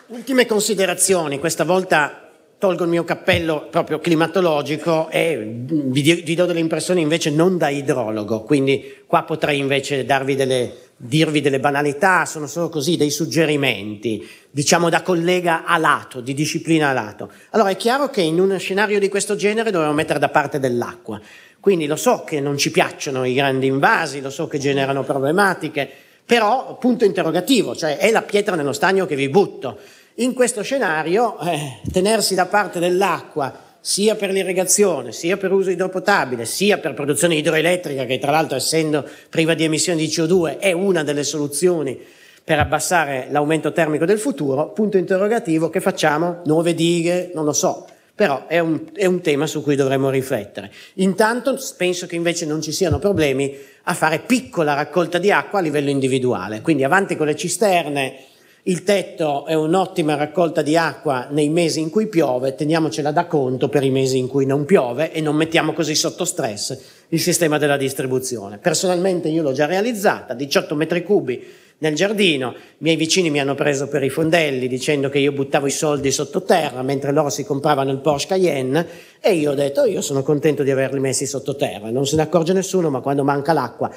Ultime considerazioni, questa volta tolgo il mio cappello proprio climatologico e vi, vi, do delle impressioni invece non da idrologo, quindi qua potrei invece delle, dirvi delle banalità, sono solo così dei suggerimenti, diciamo da collega a lato, di disciplina a lato. Allora è chiaro che in uno scenario di questo genere dobbiamo mettere da parte dell'acqua, quindi lo so che non ci piacciono i grandi invasi, lo so che generano problematiche, però punto interrogativo, cioè è la pietra nello stagno che vi butto. In questo scenario, eh, tenersi da parte dell'acqua sia per l'irrigazione, sia per uso idropotabile, sia per produzione idroelettrica, che tra l'altro essendo priva di emissioni di CO2 è una delle soluzioni per abbassare l'aumento termico del futuro, punto interrogativo, che facciamo? Nuove dighe? Non lo so. Però è un, è un tema su cui dovremmo riflettere. Intanto penso che invece non ci siano problemi a fare piccola raccolta di acqua a livello individuale, quindi avanti con le cisterne, il tetto è un'ottima raccolta di acqua nei mesi in cui piove, teniamocela da conto per i mesi in cui non piove e non mettiamo così sotto stress il sistema della distribuzione. Personalmente io l'ho già realizzata, 18 metri cubi nel giardino, i miei vicini mi hanno preso per i fondelli dicendo che io buttavo i soldi sottoterra mentre loro si compravano il Porsche Cayenne e io ho detto io sono contento di averli messi sottoterra, non se ne accorge nessuno ma quando manca l'acqua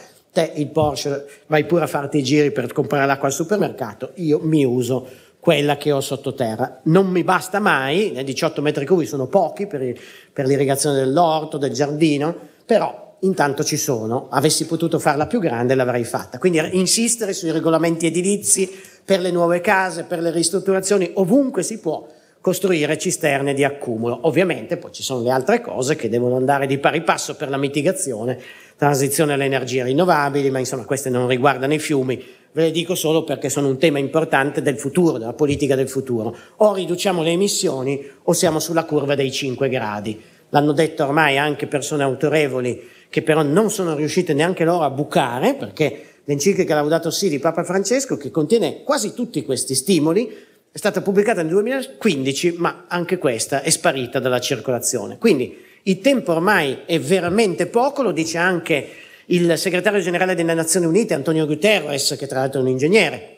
te il Porsche vai pure a farti i giri per comprare l'acqua al supermercato, io mi uso quella che ho sottoterra. Non mi basta mai, 18 metri cubi sono pochi per, il, per l'irrigazione dell'orto, del giardino, però intanto ci sono, avessi potuto farla più grande l'avrei fatta. Quindi insistere sui regolamenti edilizi per le nuove case, per le ristrutturazioni, ovunque si può costruire cisterne di accumulo. Ovviamente poi ci sono le altre cose che devono andare di pari passo per la mitigazione transizione alle energie rinnovabili, ma insomma queste non riguardano i fiumi, ve le dico solo perché sono un tema importante del futuro, della politica del futuro. O riduciamo le emissioni o siamo sulla curva dei 5 gradi. L'hanno detto ormai anche persone autorevoli che però non sono riuscite neanche loro a bucare, perché l'enciclica Laudato Si di Papa Francesco, che contiene quasi tutti questi stimoli, è stata pubblicata nel 2015, ma anche questa è sparita dalla circolazione. Quindi il tempo ormai è veramente poco, lo dice anche il segretario generale delle Nazioni Unite, Antonio Guterres, che tra l'altro è un ingegnere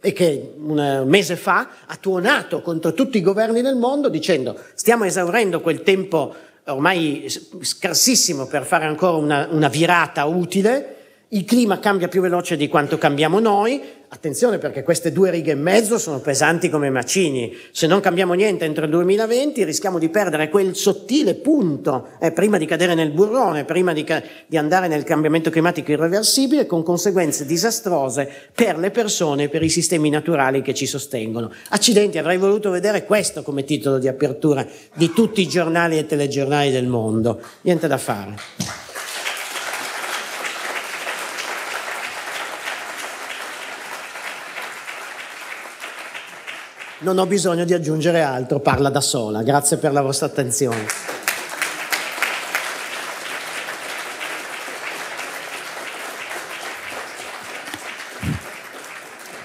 e che un mese fa ha tuonato contro tutti i governi del mondo dicendo stiamo esaurendo quel tempo ormai scarsissimo per fare ancora una, una virata utile, il clima cambia più veloce di quanto cambiamo noi, Attenzione perché queste due righe e mezzo sono pesanti come macini. Se non cambiamo niente entro il 2020 rischiamo di perdere quel sottile punto eh, prima di cadere nel burrone, prima di, ca- di andare nel cambiamento climatico irreversibile con conseguenze disastrose per le persone e per i sistemi naturali che ci sostengono. Accidenti, avrei voluto vedere questo come titolo di apertura di tutti i giornali e telegiornali del mondo. Niente da fare. non ho bisogno di aggiungere altro, parla da sola. Grazie per la vostra attenzione.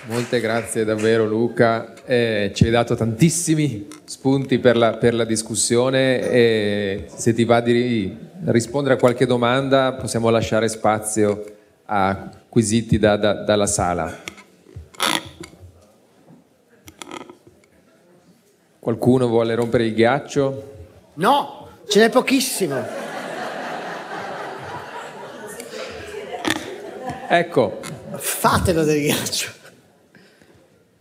Molte grazie davvero Luca, eh, ci hai dato tantissimi spunti per la, per la discussione e se ti va di rispondere a qualche domanda possiamo lasciare spazio a quesiti da, da, dalla sala. Qualcuno vuole rompere il ghiaccio? No, ce n'è pochissimo. Ecco. Fatelo del ghiaccio.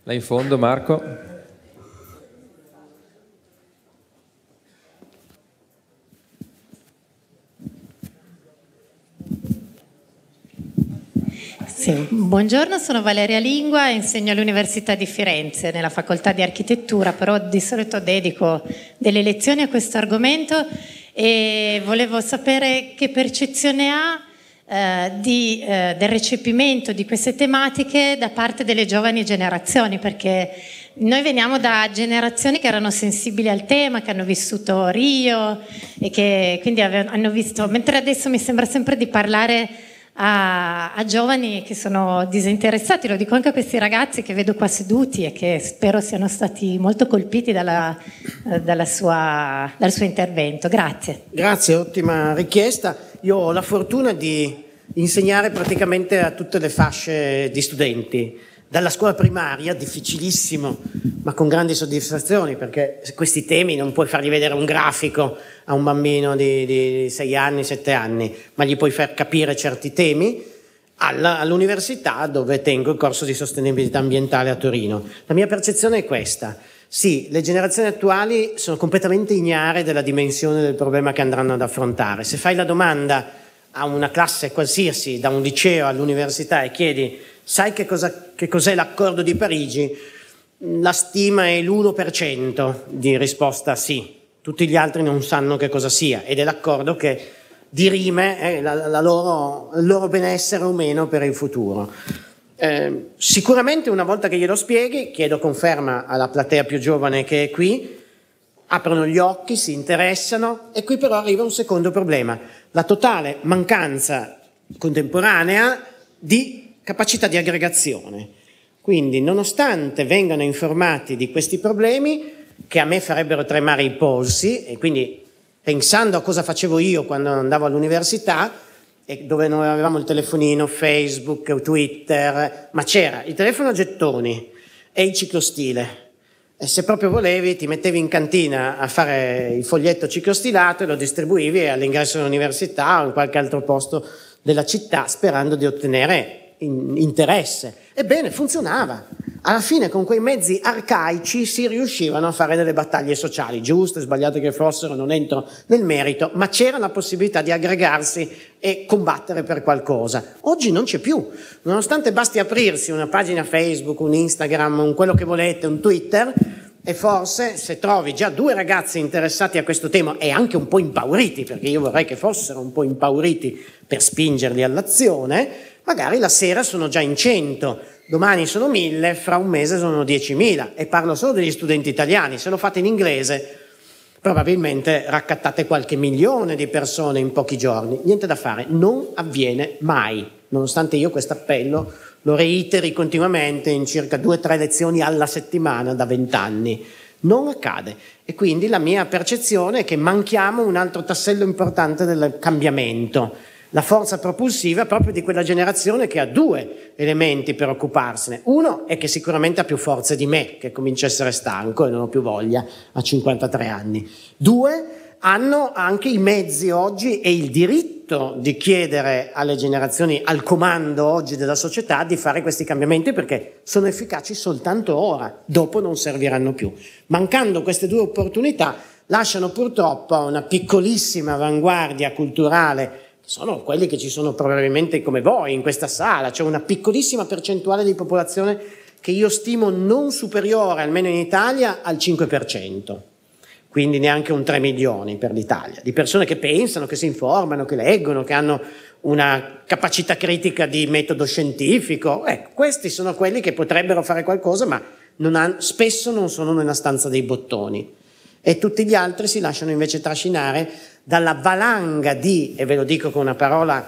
Là in fondo, Marco. Sì. Buongiorno, sono Valeria Lingua, insegno all'Università di Firenze nella facoltà di architettura, però di solito dedico delle lezioni a questo argomento e volevo sapere che percezione ha eh, di, eh, del recepimento di queste tematiche da parte delle giovani generazioni, perché noi veniamo da generazioni che erano sensibili al tema, che hanno vissuto Rio e che quindi avevano, hanno visto, mentre adesso mi sembra sempre di parlare a, a, giovani che sono disinteressati, lo dico anche a questi ragazzi che vedo qua seduti e che spero siano stati molto colpiti dalla, eh, dalla sua, dal suo intervento. Grazie. Grazie, ottima richiesta. Io ho la fortuna di insegnare praticamente a tutte le fasce di studenti dalla scuola primaria, difficilissimo, ma con grandi soddisfazioni, perché questi temi non puoi fargli vedere un grafico a un bambino di, di 6 anni, 7 anni, ma gli puoi far capire certi temi alla, all'università dove tengo il corso di sostenibilità ambientale a Torino. La mia percezione è questa. Sì, le generazioni attuali sono completamente ignare della dimensione del problema che andranno ad affrontare. Se fai la domanda a una classe qualsiasi, da un liceo all'università, e chiedi Sai che, cosa, che cos'è l'accordo di Parigi? La stima è l'1% di risposta sì, tutti gli altri non sanno che cosa sia ed è l'accordo che dirime eh, la, la loro, il loro benessere o meno per il futuro. Eh, sicuramente una volta che glielo spieghi, chiedo conferma alla platea più giovane che è qui, aprono gli occhi, si interessano e qui però arriva un secondo problema, la totale mancanza contemporanea di capacità di aggregazione. Quindi, nonostante vengano informati di questi problemi, che a me farebbero tremare i polsi, e quindi pensando a cosa facevo io quando andavo all'università, dove non avevamo il telefonino, Facebook, Twitter, ma c'era il telefono a gettoni e il ciclostile. E se proprio volevi ti mettevi in cantina a fare il foglietto ciclostilato e lo distribuivi all'ingresso dell'università o in qualche altro posto della città sperando di ottenere in interesse. Ebbene, funzionava. Alla fine con quei mezzi arcaici si riuscivano a fare delle battaglie sociali, giuste, sbagliate che fossero, non entro nel merito, ma c'era la possibilità di aggregarsi e combattere per qualcosa. Oggi non c'è più. Nonostante basti aprirsi una pagina Facebook, un Instagram, un quello che volete, un Twitter, e forse se trovi già due ragazzi interessati a questo tema e anche un po' impauriti, perché io vorrei che fossero un po' impauriti per spingerli all'azione, magari la sera sono già in 100, domani sono 1000, fra un mese sono 10.000 e parlo solo degli studenti italiani, se lo fate in inglese probabilmente raccattate qualche milione di persone in pochi giorni, niente da fare, non avviene mai, nonostante io questo appello lo reiteri continuamente in circa due o tre lezioni alla settimana da vent'anni. Non accade e quindi la mia percezione è che manchiamo un altro tassello importante del cambiamento la forza propulsiva proprio di quella generazione che ha due elementi per occuparsene. Uno è che sicuramente ha più forza di me, che comincio a essere stanco e non ho più voglia a 53 anni. Due, hanno anche i mezzi oggi e il diritto di chiedere alle generazioni al comando oggi della società di fare questi cambiamenti perché sono efficaci soltanto ora, dopo non serviranno più. Mancando queste due opportunità lasciano purtroppo una piccolissima avanguardia culturale sono quelli che ci sono probabilmente come voi in questa sala, c'è cioè una piccolissima percentuale di popolazione che io stimo non superiore, almeno in Italia, al 5%, quindi neanche un 3 milioni per l'Italia, di persone che pensano, che si informano, che leggono, che hanno una capacità critica di metodo scientifico. Ecco, questi sono quelli che potrebbero fare qualcosa, ma non hanno, spesso non sono nella stanza dei bottoni e tutti gli altri si lasciano invece trascinare dalla valanga di, e ve lo dico con una parola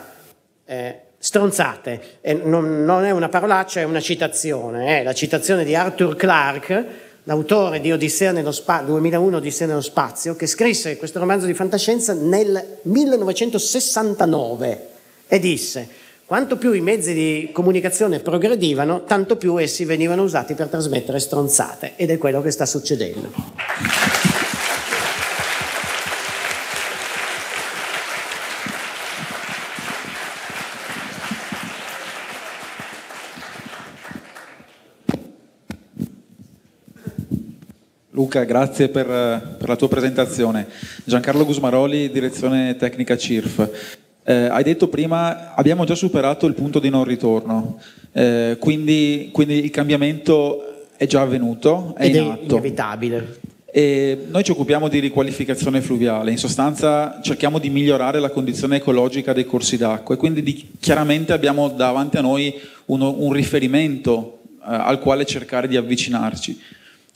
eh, stronzate, eh, non, non, è una parolaccia, è una citazione, è eh, la citazione di Arthur Clarke, l'autore di Odissea nello spa- 2001 Odissea nello spazio, che scrisse questo romanzo di fantascienza nel 1969 e disse quanto più i mezzi di comunicazione progredivano, tanto più essi venivano usati per trasmettere stronzate ed è quello che sta succedendo. Applausi. Luca, grazie per, per la tua presentazione. Giancarlo Gusmaroli, direzione tecnica CIRF. Eh, hai detto prima abbiamo già superato il punto di non ritorno, eh, quindi, quindi, il cambiamento è già avvenuto, è Ed in atto. È inevitabile. E noi ci occupiamo di riqualificazione fluviale, in sostanza cerchiamo di migliorare la condizione ecologica dei corsi d'acqua e quindi di, chiaramente abbiamo davanti a noi uno, un riferimento eh, al quale cercare di avvicinarci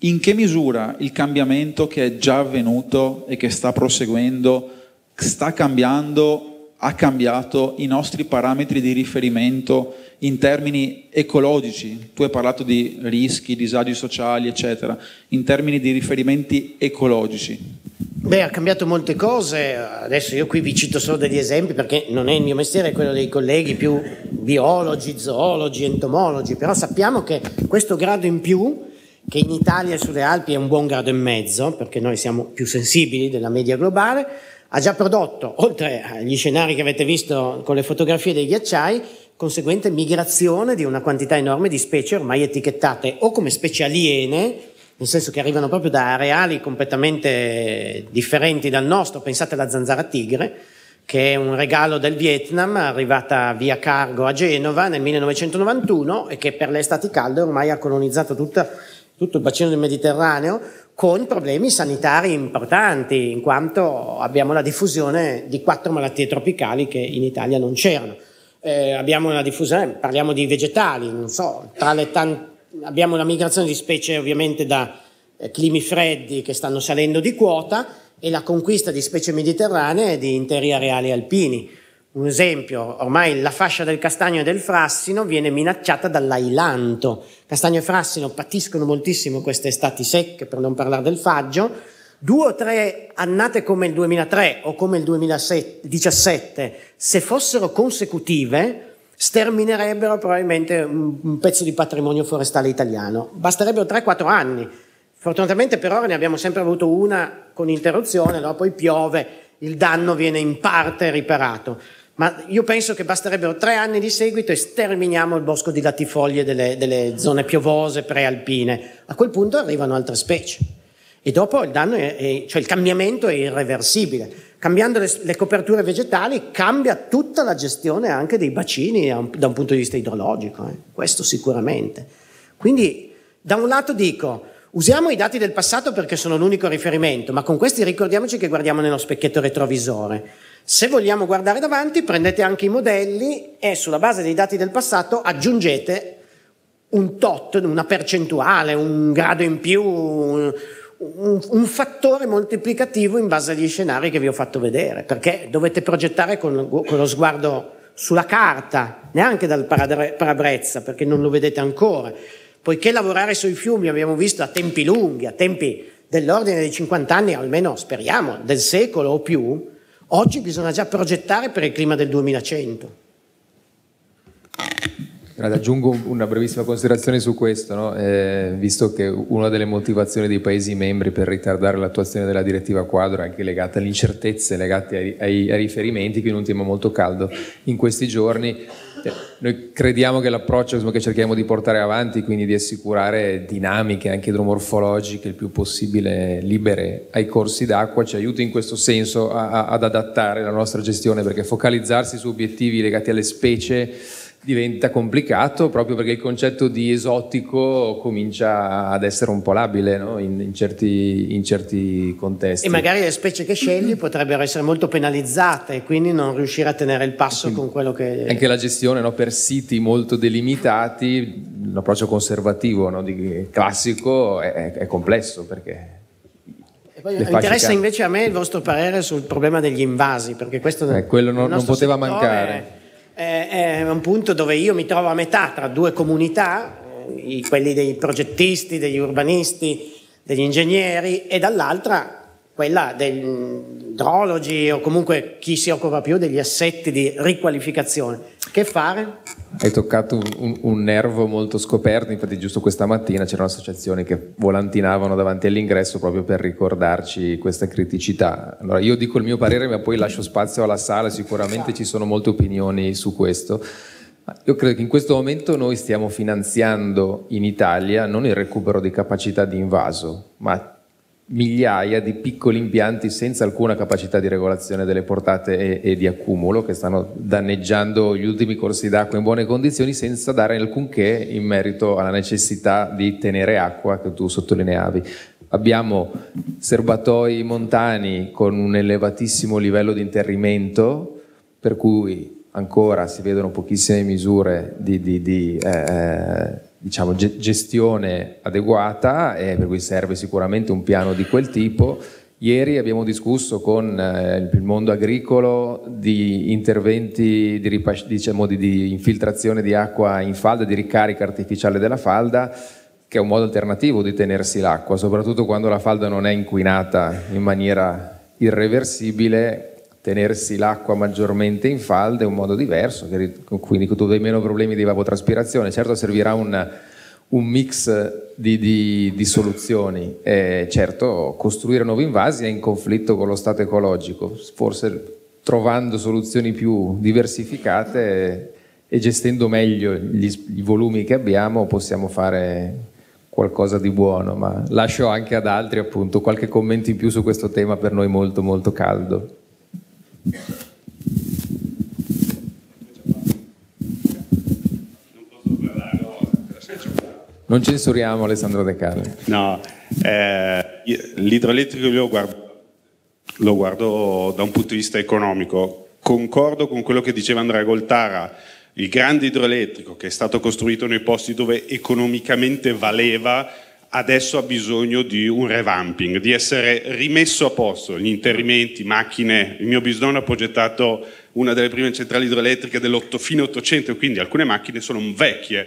in che misura il cambiamento che è già avvenuto e che sta proseguendo sta cambiando, ha cambiato i nostri parametri di riferimento in termini ecologici. Tu hai parlato di rischi, disagi sociali, eccetera, in termini di riferimenti ecologici. Beh, ha cambiato molte cose, adesso io qui vi cito solo degli esempi perché non è il mio mestiere, è quello dei colleghi più biologi, zoologi, entomologi, però sappiamo che questo grado in più che in Italia sulle Alpi è un buon grado e mezzo, perché noi siamo più sensibili della media globale, ha già prodotto, oltre agli scenari che avete visto con le fotografie dei ghiacciai, conseguente migrazione di una quantità enorme di specie ormai etichettate o come specie aliene, nel senso che arrivano proprio da areali completamente differenti dal nostro, pensate alla zanzara tigre, che è un regalo del Vietnam, arrivata via cargo a Genova nel 1991 e che per le estati calde ormai ha colonizzato tutta tutto il bacino del Mediterraneo, con problemi sanitari importanti, in quanto abbiamo la diffusione di quattro malattie tropicali che in Italia non c'erano. Eh, abbiamo una diffusione, parliamo di vegetali, non so, tante, abbiamo la migrazione di specie ovviamente da eh, climi freddi che stanno salendo di quota e la conquista di specie mediterranee e di interi areali alpini un esempio, ormai la fascia del castagno e del frassino viene minacciata dall'ailanto. Castagno e frassino patiscono moltissimo queste estati secche, per non parlare del faggio. Due o tre annate come il 2003 o come il 2017, se fossero consecutive, sterminerebbero probabilmente un, pezzo di patrimonio forestale italiano. Basterebbero 3-4 anni. Fortunatamente per ora ne abbiamo sempre avuto una con interruzione, no? poi piove, il danno viene in parte riparato. Ma io penso che basterebbero tre anni di seguito e sterminiamo il bosco di latifoglie delle, delle zone piovose prealpine. A quel punto arrivano altre specie. E dopo il, danno è, è, cioè il cambiamento è irreversibile. Cambiando le, le, coperture vegetali cambia tutta la gestione anche dei bacini da un, da un punto di vista idrologico, eh? questo sicuramente. Quindi da un lato dico, usiamo i dati del passato perché sono l'unico riferimento, ma con questi ricordiamoci che guardiamo nello specchietto retrovisore. Se vogliamo guardare davanti, prendete anche i modelli e sulla base dei dati del passato aggiungete un tot, una percentuale, un grado in più, un, un, fattore moltiplicativo in base agli scenari che vi ho fatto vedere, perché dovete progettare con, con lo sguardo sulla carta, neanche dal parabrezza, perché non lo vedete ancora. Poiché lavorare sui fiumi abbiamo visto a tempi lunghi, a tempi dell'ordine dei 50 anni, almeno speriamo, del secolo o più, Oggi bisogna già progettare per il clima del 2100. aggiungo una brevissima considerazione su questo, no? eh, visto che una delle motivazioni dei Paesi membri per ritardare l'attuazione della direttiva quadro è anche legata alle incertezze, legate ai, ai, ai riferimenti, quindi un tema molto caldo in questi giorni, cioè, noi crediamo che l'approccio che cerchiamo di portare avanti, quindi di assicurare dinamiche anche idromorfologiche il più possibile libere ai corsi d'acqua, ci aiuti in questo senso a, a, ad adattare la nostra gestione, perché focalizzarsi su obiettivi legati alle specie diventa complicato proprio perché il concetto di esotico comincia ad essere un po' labile no? in, in, certi, in, certi, contesti. E magari le specie che scegli potrebbero essere molto penalizzate e quindi non riuscire a tenere il passo quindi, con quello che... Anche la gestione no? per siti molto delimitati, l'approccio conservativo no? di, classico è, è complesso perché Interessa invece a me il vostro parere sul problema degli invasi, perché questo eh, quello non, non poteva mancare. Eh, è un punto dove io mi trovo a metà tra due comunità, quelli dei progettisti, degli urbanisti, degli ingegneri e dall'altra quella degli dell'idrologi o comunque chi si occupa più degli assetti di riqualificazione. Che fare? Hai toccato un, un, nervo molto scoperto, infatti giusto questa mattina c'erano associazioni che volantinavano davanti all'ingresso proprio per ricordarci questa criticità. Allora io dico il mio parere ma poi lascio spazio alla sala, sicuramente ci sono molte opinioni su questo. Io credo che in questo momento noi stiamo finanziando in Italia non il recupero di capacità di invaso, ma migliaia di piccoli impianti senza alcuna capacità di regolazione delle portate e, e, di accumulo che stanno danneggiando gli ultimi corsi d'acqua in buone condizioni senza dare alcunché in merito alla necessità di tenere acqua che tu sottolineavi. Abbiamo serbatoi montani con un elevatissimo livello di interrimento per cui ancora si vedono pochissime misure di, di, di eh, eh diciamo, ge- gestione adeguata e per cui serve sicuramente un piano di quel tipo. Ieri abbiamo discusso con eh, il mondo agricolo di interventi di, ripas- diciamo, di, di, infiltrazione di acqua in falda, di ricarica artificiale della falda, che è un modo alternativo di tenersi l'acqua, soprattutto quando la falda non è inquinata in maniera irreversibile, tenersi l'acqua maggiormente in falda è un modo diverso, quindi tu hai meno problemi di evapotraspirazione. Certo servirà un, un mix di, di, di soluzioni. Eh, certo, costruire nuovi invasi è in conflitto con lo stato ecologico, forse trovando soluzioni più diversificate e gestendo meglio gli, i volumi che abbiamo possiamo fare qualcosa di buono, ma lascio anche ad altri appunto qualche commento in più su questo tema per noi molto molto caldo. Non censuriamo Alessandro De Carli. No, eh, l'idroelettrico lo guardo, lo guardo da un punto di vista economico. Concordo con quello che diceva Andrea Goltara, il grande idroelettrico che è stato costruito nei posti dove economicamente valeva adesso ha bisogno di un revamping, di essere rimesso a posto, gli interrimenti, macchine. Il mio bisnonno ha progettato una delle prime centrali idroelettriche dell'otto, fine 800, quindi alcune macchine sono vecchie.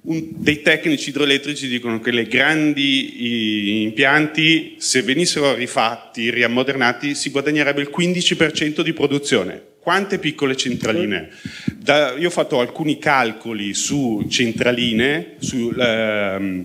Un, dei tecnici idroelettrici dicono che le grandi i, impianti, se venissero rifatti, riammodernati, si guadagnerebbe il 15% di produzione quante piccole centraline? Da, io ho fatto alcuni calcoli su centraline, sul eh,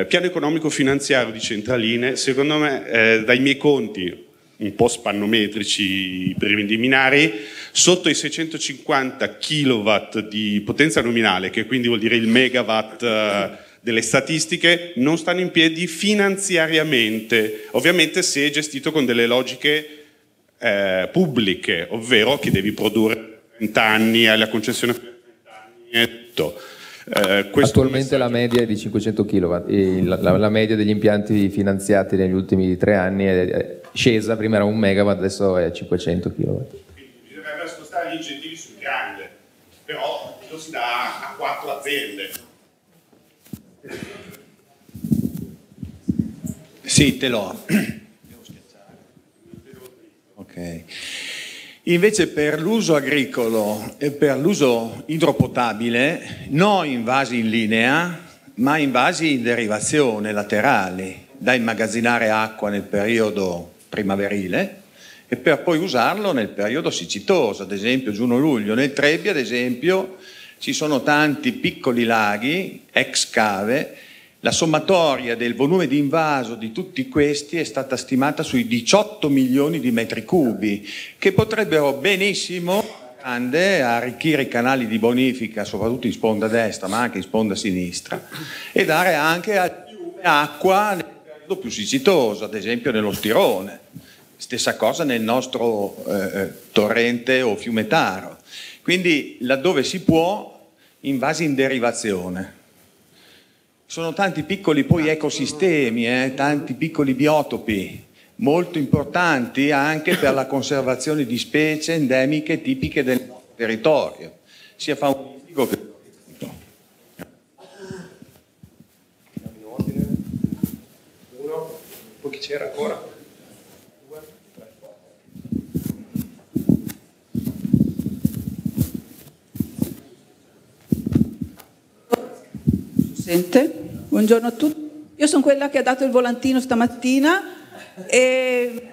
eh, piano economico finanziario di centraline, secondo me eh, dai miei conti un po' spannometrici preliminari, sotto i 650 kW di potenza nominale, che quindi vuol dire il megawatt eh, delle statistiche, non stanno in piedi finanziariamente, ovviamente se gestito con delle logiche eh, pubbliche, ovvero che devi produrre 20 anni, e la concessione netto. Eh, Attualmente la media è di 500 kW, la, la, media degli impianti finanziati negli ultimi tre anni è, scesa, prima era 1 MW, adesso è 500 kW. Bisognerebbe spostare gli incentivi sul grande, però lo si dà a quattro aziende. Sì, te l'ho. Okay. Invece per l'uso agricolo e per l'uso idropotabile, non in vasi in linea, ma in vasi in derivazione laterali, da immagazzinare acqua nel periodo primaverile e per poi usarlo nel periodo siccitoso, ad esempio giugno-luglio. Nel Trebbia, ad esempio, ci sono tanti piccoli laghi, ex cave, la sommatoria del volume di invaso di tutti questi è stata stimata sui 18 milioni di metri cubi, che potrebbero benissimo arricchire i canali di bonifica, soprattutto in sponda destra, ma anche in sponda sinistra, e dare anche acqua nel periodo più siccitoso, ad esempio nello Stirone. Stessa cosa nel nostro eh, eh torrente o fiume Taro. Quindi laddove si può, invasi in derivazione. Sono tanti piccoli poi ecosistemi, eh, tanti piccoli biotopi, molto importanti anche per la conservazione di specie endemiche tipiche del territorio, sia faunistico che c'era ancora? Presidente, buongiorno a tutti. Io sono quella che ha dato il volantino stamattina e...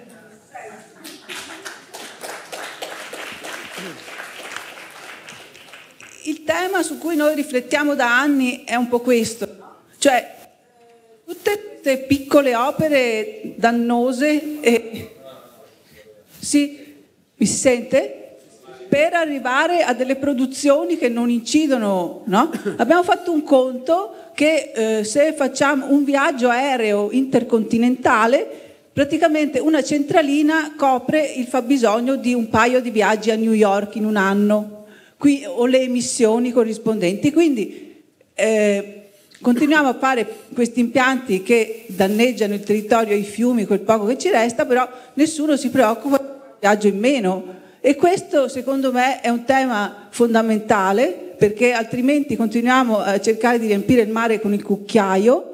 Il tema su cui noi riflettiamo da anni è un po' questo, cioè tutte queste piccole opere dannose e... Sì, mi si sente? per arrivare a delle produzioni che non incidono. No? Abbiamo fatto un conto che eh, se facciamo un viaggio aereo intercontinentale, praticamente una centralina copre il fabbisogno di un paio di viaggi a New York in un anno qui, o le emissioni corrispondenti. Quindi eh, continuiamo a fare questi impianti che danneggiano il territorio, i fiumi, quel poco che ci resta, però nessuno si preoccupa di un viaggio in meno e questo secondo me è un tema fondamentale perché altrimenti continuiamo a cercare di riempire il mare con il cucchiaio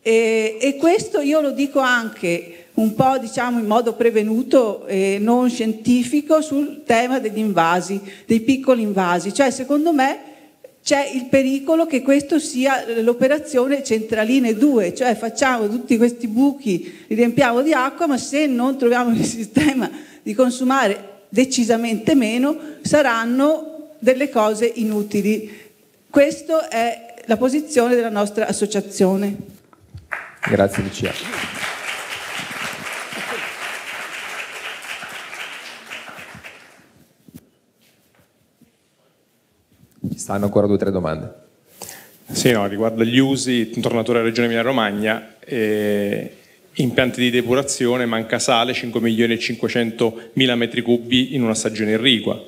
e, e questo io lo dico anche un po' diciamo in modo prevenuto e non scientifico sul tema degli invasi, dei piccoli invasi, cioè secondo me c'è il pericolo che questo sia l'operazione centraline 2, cioè facciamo tutti questi buchi, li riempiamo di acqua, ma se non troviamo il <laughs> sistema di consumare decisamente meno, saranno delle cose inutili. Questa è la posizione della nostra associazione. Grazie Lucia. Ci stanno ancora due o tre domande. Sì, no, riguardo gli usi, tornatore alla Regione Emilia Romagna, eh, impianti di depurazione, manca sale 5 milioni e 500 mila metri cubi in una stagione irrigua.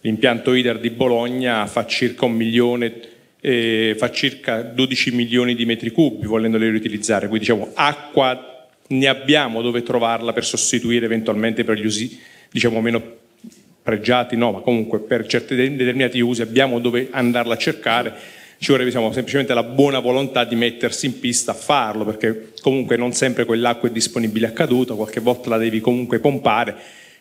L'impianto ITER di Bologna fa circa, milione, eh, fa circa 12 milioni di metri cubi volendoli riutilizzare, quindi diciamo acqua ne abbiamo dove trovarla per sostituire eventualmente per gli usi diciamo meno pregiati, no, ma comunque per certi determinati usi abbiamo dove andarla a cercare ci vorrebbe diciamo, semplicemente la buona volontà di mettersi in pista a farlo, perché comunque non sempre quell'acqua è disponibile a caduta, qualche volta la devi comunque pompare,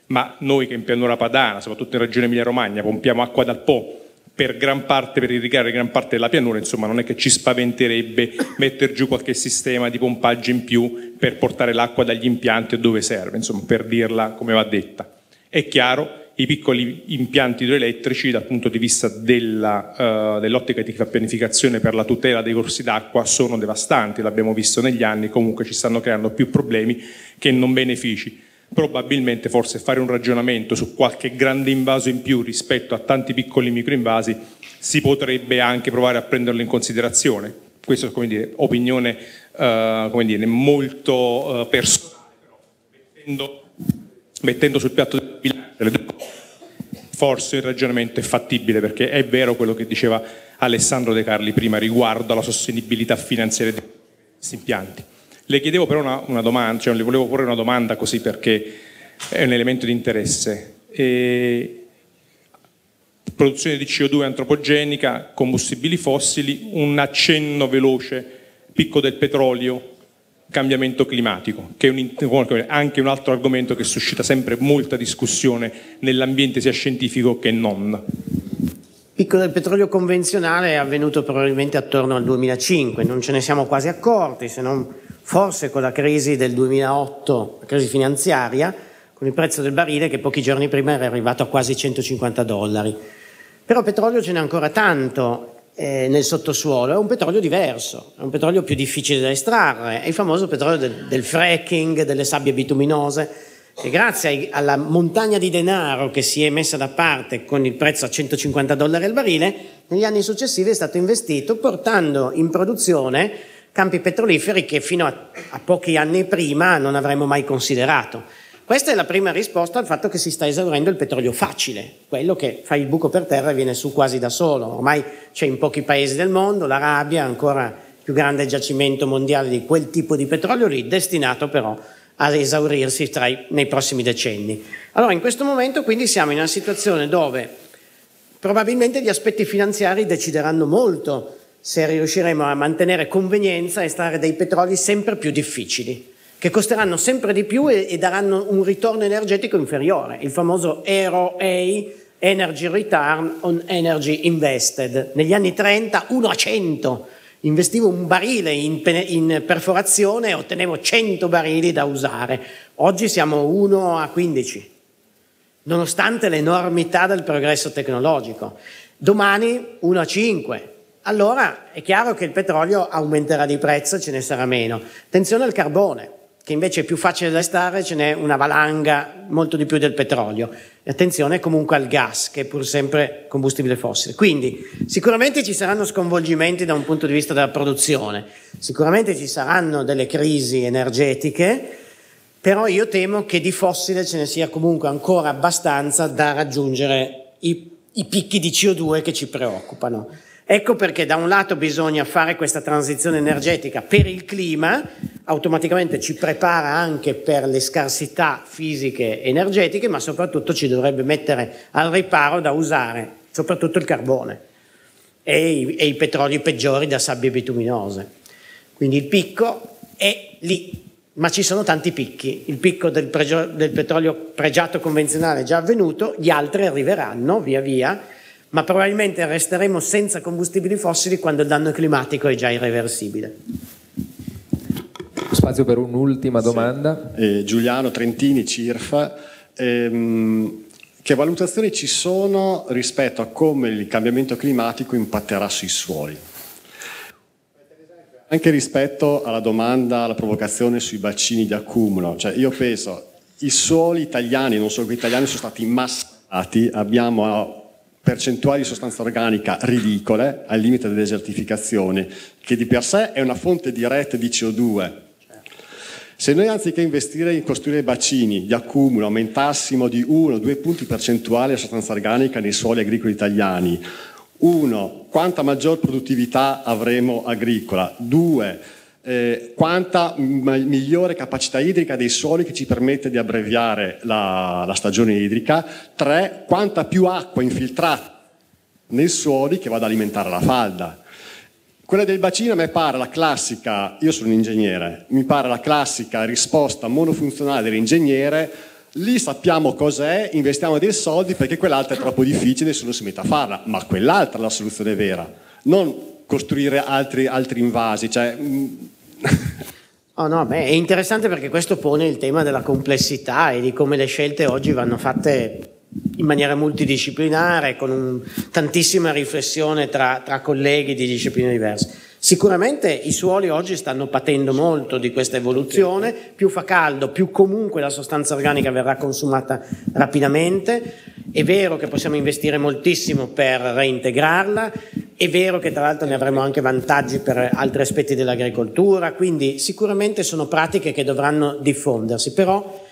ma noi che in pianura padana, soprattutto in regione Emilia-Romagna, pompiamo acqua dal Po per gran parte, per irrigare gran parte della pianura, insomma non è che ci spaventerebbe mettere giù qualche sistema di pompaggio in più per portare l'acqua dagli impianti dove serve, insomma per dirla come va detta. È chiaro i piccoli impianti idroelettrici dal punto di vista della, uh, dell'ottica di pianificazione per la tutela dei corsi d'acqua sono devastanti, l'abbiamo visto negli anni, comunque ci stanno creando più problemi che non benefici. Probabilmente forse fare un ragionamento su qualche grande invaso in più rispetto a tanti piccoli microinvasi si potrebbe anche provare a prenderlo in considerazione. Questa è un'opinione uh, eh, molto uh, personale, però mettendo mettendo sul piatto del delle due cose forse il ragionamento è fattibile perché è vero quello che diceva Alessandro De Carli prima riguardo alla sostenibilità finanziaria di questi impianti. Le chiedevo però una, una, domanda, cioè le volevo porre una domanda così perché è un elemento di interesse. E produzione di CO2 antropogenica, combustibili fossili, un accenno veloce, picco del petrolio, cambiamento climatico, che è un, anche un altro argomento che suscita sempre molta discussione nell'ambiente sia scientifico che non. Picco del petrolio convenzionale è avvenuto probabilmente attorno al 2005, non ce ne siamo quasi accorti, se non forse con la crisi del 2008, la crisi finanziaria, con il prezzo del barile che pochi giorni prima era arrivato a quasi 150 dollari. Però petrolio ce n'è ancora tanto eh, nel sottosuolo, è un petrolio diverso, è un petrolio più difficile da estrarre, è il famoso petrolio del, del fracking, delle sabbie bituminose, che grazie ai, alla montagna di denaro che si è messa da parte con il prezzo a 150 dollari al barile, negli anni successivi è stato investito portando in produzione campi petroliferi che fino a, a pochi anni prima non avremmo mai considerato. Questa è la prima risposta al fatto che si sta esaurendo il petrolio facile, quello che fa il buco per terra e viene su quasi da solo. Ormai c'è in pochi paesi del mondo, l'Arabia è ancora il più grande giacimento mondiale di quel tipo di petrolio lì, destinato però ad esaurirsi i, nei prossimi decenni. Allora in questo momento quindi siamo in una situazione dove probabilmente gli aspetti finanziari decideranno molto se riusciremo a mantenere convenienza e stare dei petroli sempre più difficili che costeranno sempre di più e, e daranno un ritorno energetico inferiore, il famoso ROA, Energy Return on Energy Invested. Negli anni 30 1 a 100 investivo un barile in, in, perforazione e ottenevo 100 barili da usare. Oggi siamo 1 a 15, nonostante l'enormità del progresso tecnologico. Domani 1 a 5. Allora è chiaro che il petrolio aumenterà di prezzo, e ce ne sarà meno. Attenzione al carbone che invece è più facile da stare, ce n'è una valanga molto di più del petrolio. E attenzione comunque al gas, che è pur sempre combustibile fossile. Quindi sicuramente ci saranno sconvolgimenti da un punto di vista della produzione, sicuramente ci saranno delle crisi energetiche, però io temo che di fossile ce ne sia comunque ancora abbastanza da raggiungere i, i picchi di CO2 che ci preoccupano. Ecco perché da un lato bisogna fare questa transizione energetica per il clima, automaticamente ci prepara anche per le scarsità fisiche energetiche, ma soprattutto ci dovrebbe mettere al riparo da usare, soprattutto il carbone e i, e i petroli peggiori da sabbie bituminose. Quindi il picco è lì, ma ci sono tanti picchi. Il picco del, pregio, del petrolio pregiato convenzionale è già avvenuto, gli altri arriveranno via via ma probabilmente resteremo senza combustibili fossili quando il danno climatico è già irreversibile. Spazio per un'ultima domanda. Sì. Eh, Giuliano Trentini, CIRFA. Ehm, che valutazioni ci sono rispetto a come il cambiamento climatico impatterà sui suoli? Anche rispetto alla domanda, alla provocazione sui bacini di accumulo, cioè io penso i suoli italiani, non solo quelli italiani, sono stati massacrati, abbiamo percentuali di sostanza organica ridicole, al limite della desertificazione, che di per sé è una fonte diretta di CO2. Se noi anziché investire in costruire bacini di accumulo aumentassimo di 1-2 punti percentuali la sostanza organica nei suoli agricoli italiani, 1. Quanta maggior produttività avremo agricola? 2 eh, quanta migliore capacità idrica dei soli che ci permette di abbreviare la, la stagione idrica, tre, quanta più acqua infiltrata nei suoli che va ad alimentare la falda. Quella del bacino a me pare la classica, io sono un ingegnere, mi pare la classica risposta monofunzionale dell'ingegnere, lì sappiamo cos'è, investiamo dei soldi perché quell'altra è troppo difficile e nessuno si mette a farla, ma quell'altra è la soluzione vera, non costruire altri, altri invasi, cioè, <laughs> Oh no, beh, è interessante perché questo pone il tema della complessità e di come le scelte oggi vanno fatte in maniera multidisciplinare, con un, tantissima riflessione tra, tra, colleghi di discipline diverse. Sicuramente i suoli oggi stanno patendo molto di questa evoluzione, più fa caldo, più comunque la sostanza organica verrà consumata rapidamente, è vero che possiamo investire moltissimo per reintegrarla, è vero che tra l'altro ne avremo anche vantaggi per altri aspetti dell'agricoltura, quindi sicuramente sono pratiche che dovranno diffondersi, però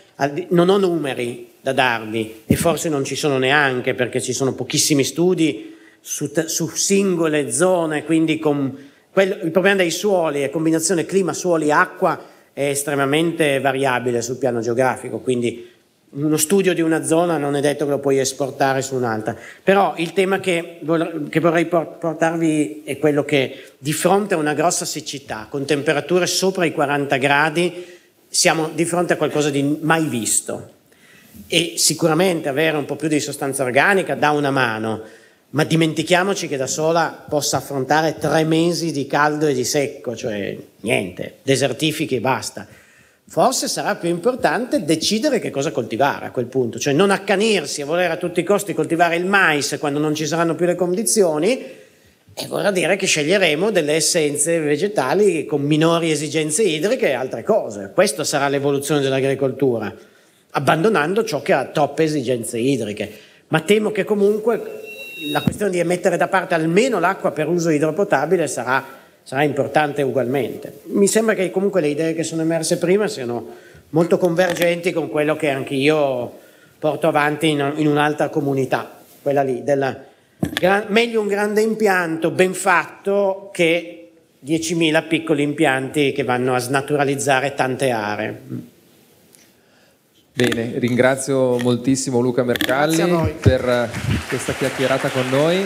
non ho numeri da darvi e forse non ci sono neanche perché ci sono pochissimi studi su, su singole zone, quindi quello, il problema dei suoli e combinazione clima, suoli, acqua è estremamente variabile sul piano geografico, quindi uno studio di una zona non è detto che lo puoi esportare su un'altra, però il tema che, che vorrei portarvi è quello che di fronte a una grossa siccità, con temperature sopra i 40 gradi, siamo di fronte a qualcosa di mai visto. E sicuramente avere un po' più di sostanza organica dà una mano, ma dimentichiamoci che da sola possa affrontare tre mesi di caldo e di secco, cioè niente, desertifichi e basta forse sarà più importante decidere che cosa coltivare a quel punto, cioè non accanirsi a voler a tutti i costi coltivare il mais quando non ci saranno più le condizioni. E vorrà dire che sceglieremo delle essenze vegetali con minori esigenze idriche e altre cose. Questa sarà l'evoluzione dell'agricoltura, abbandonando ciò che ha troppe esigenze idriche. Ma temo che comunque la questione di mettere da parte almeno l'acqua per uso idropotabile sarà sarà importante ugualmente. Mi sembra che comunque le idee che sono emerse prima siano molto convergenti con quello che anche io porto avanti in, in un'altra comunità, quella lì, della, gran, meglio un grande impianto ben fatto che 10.000 piccoli impianti che vanno a snaturalizzare tante aree. Bene, ringrazio moltissimo Luca Mercalli per eh, questa chiacchierata con noi.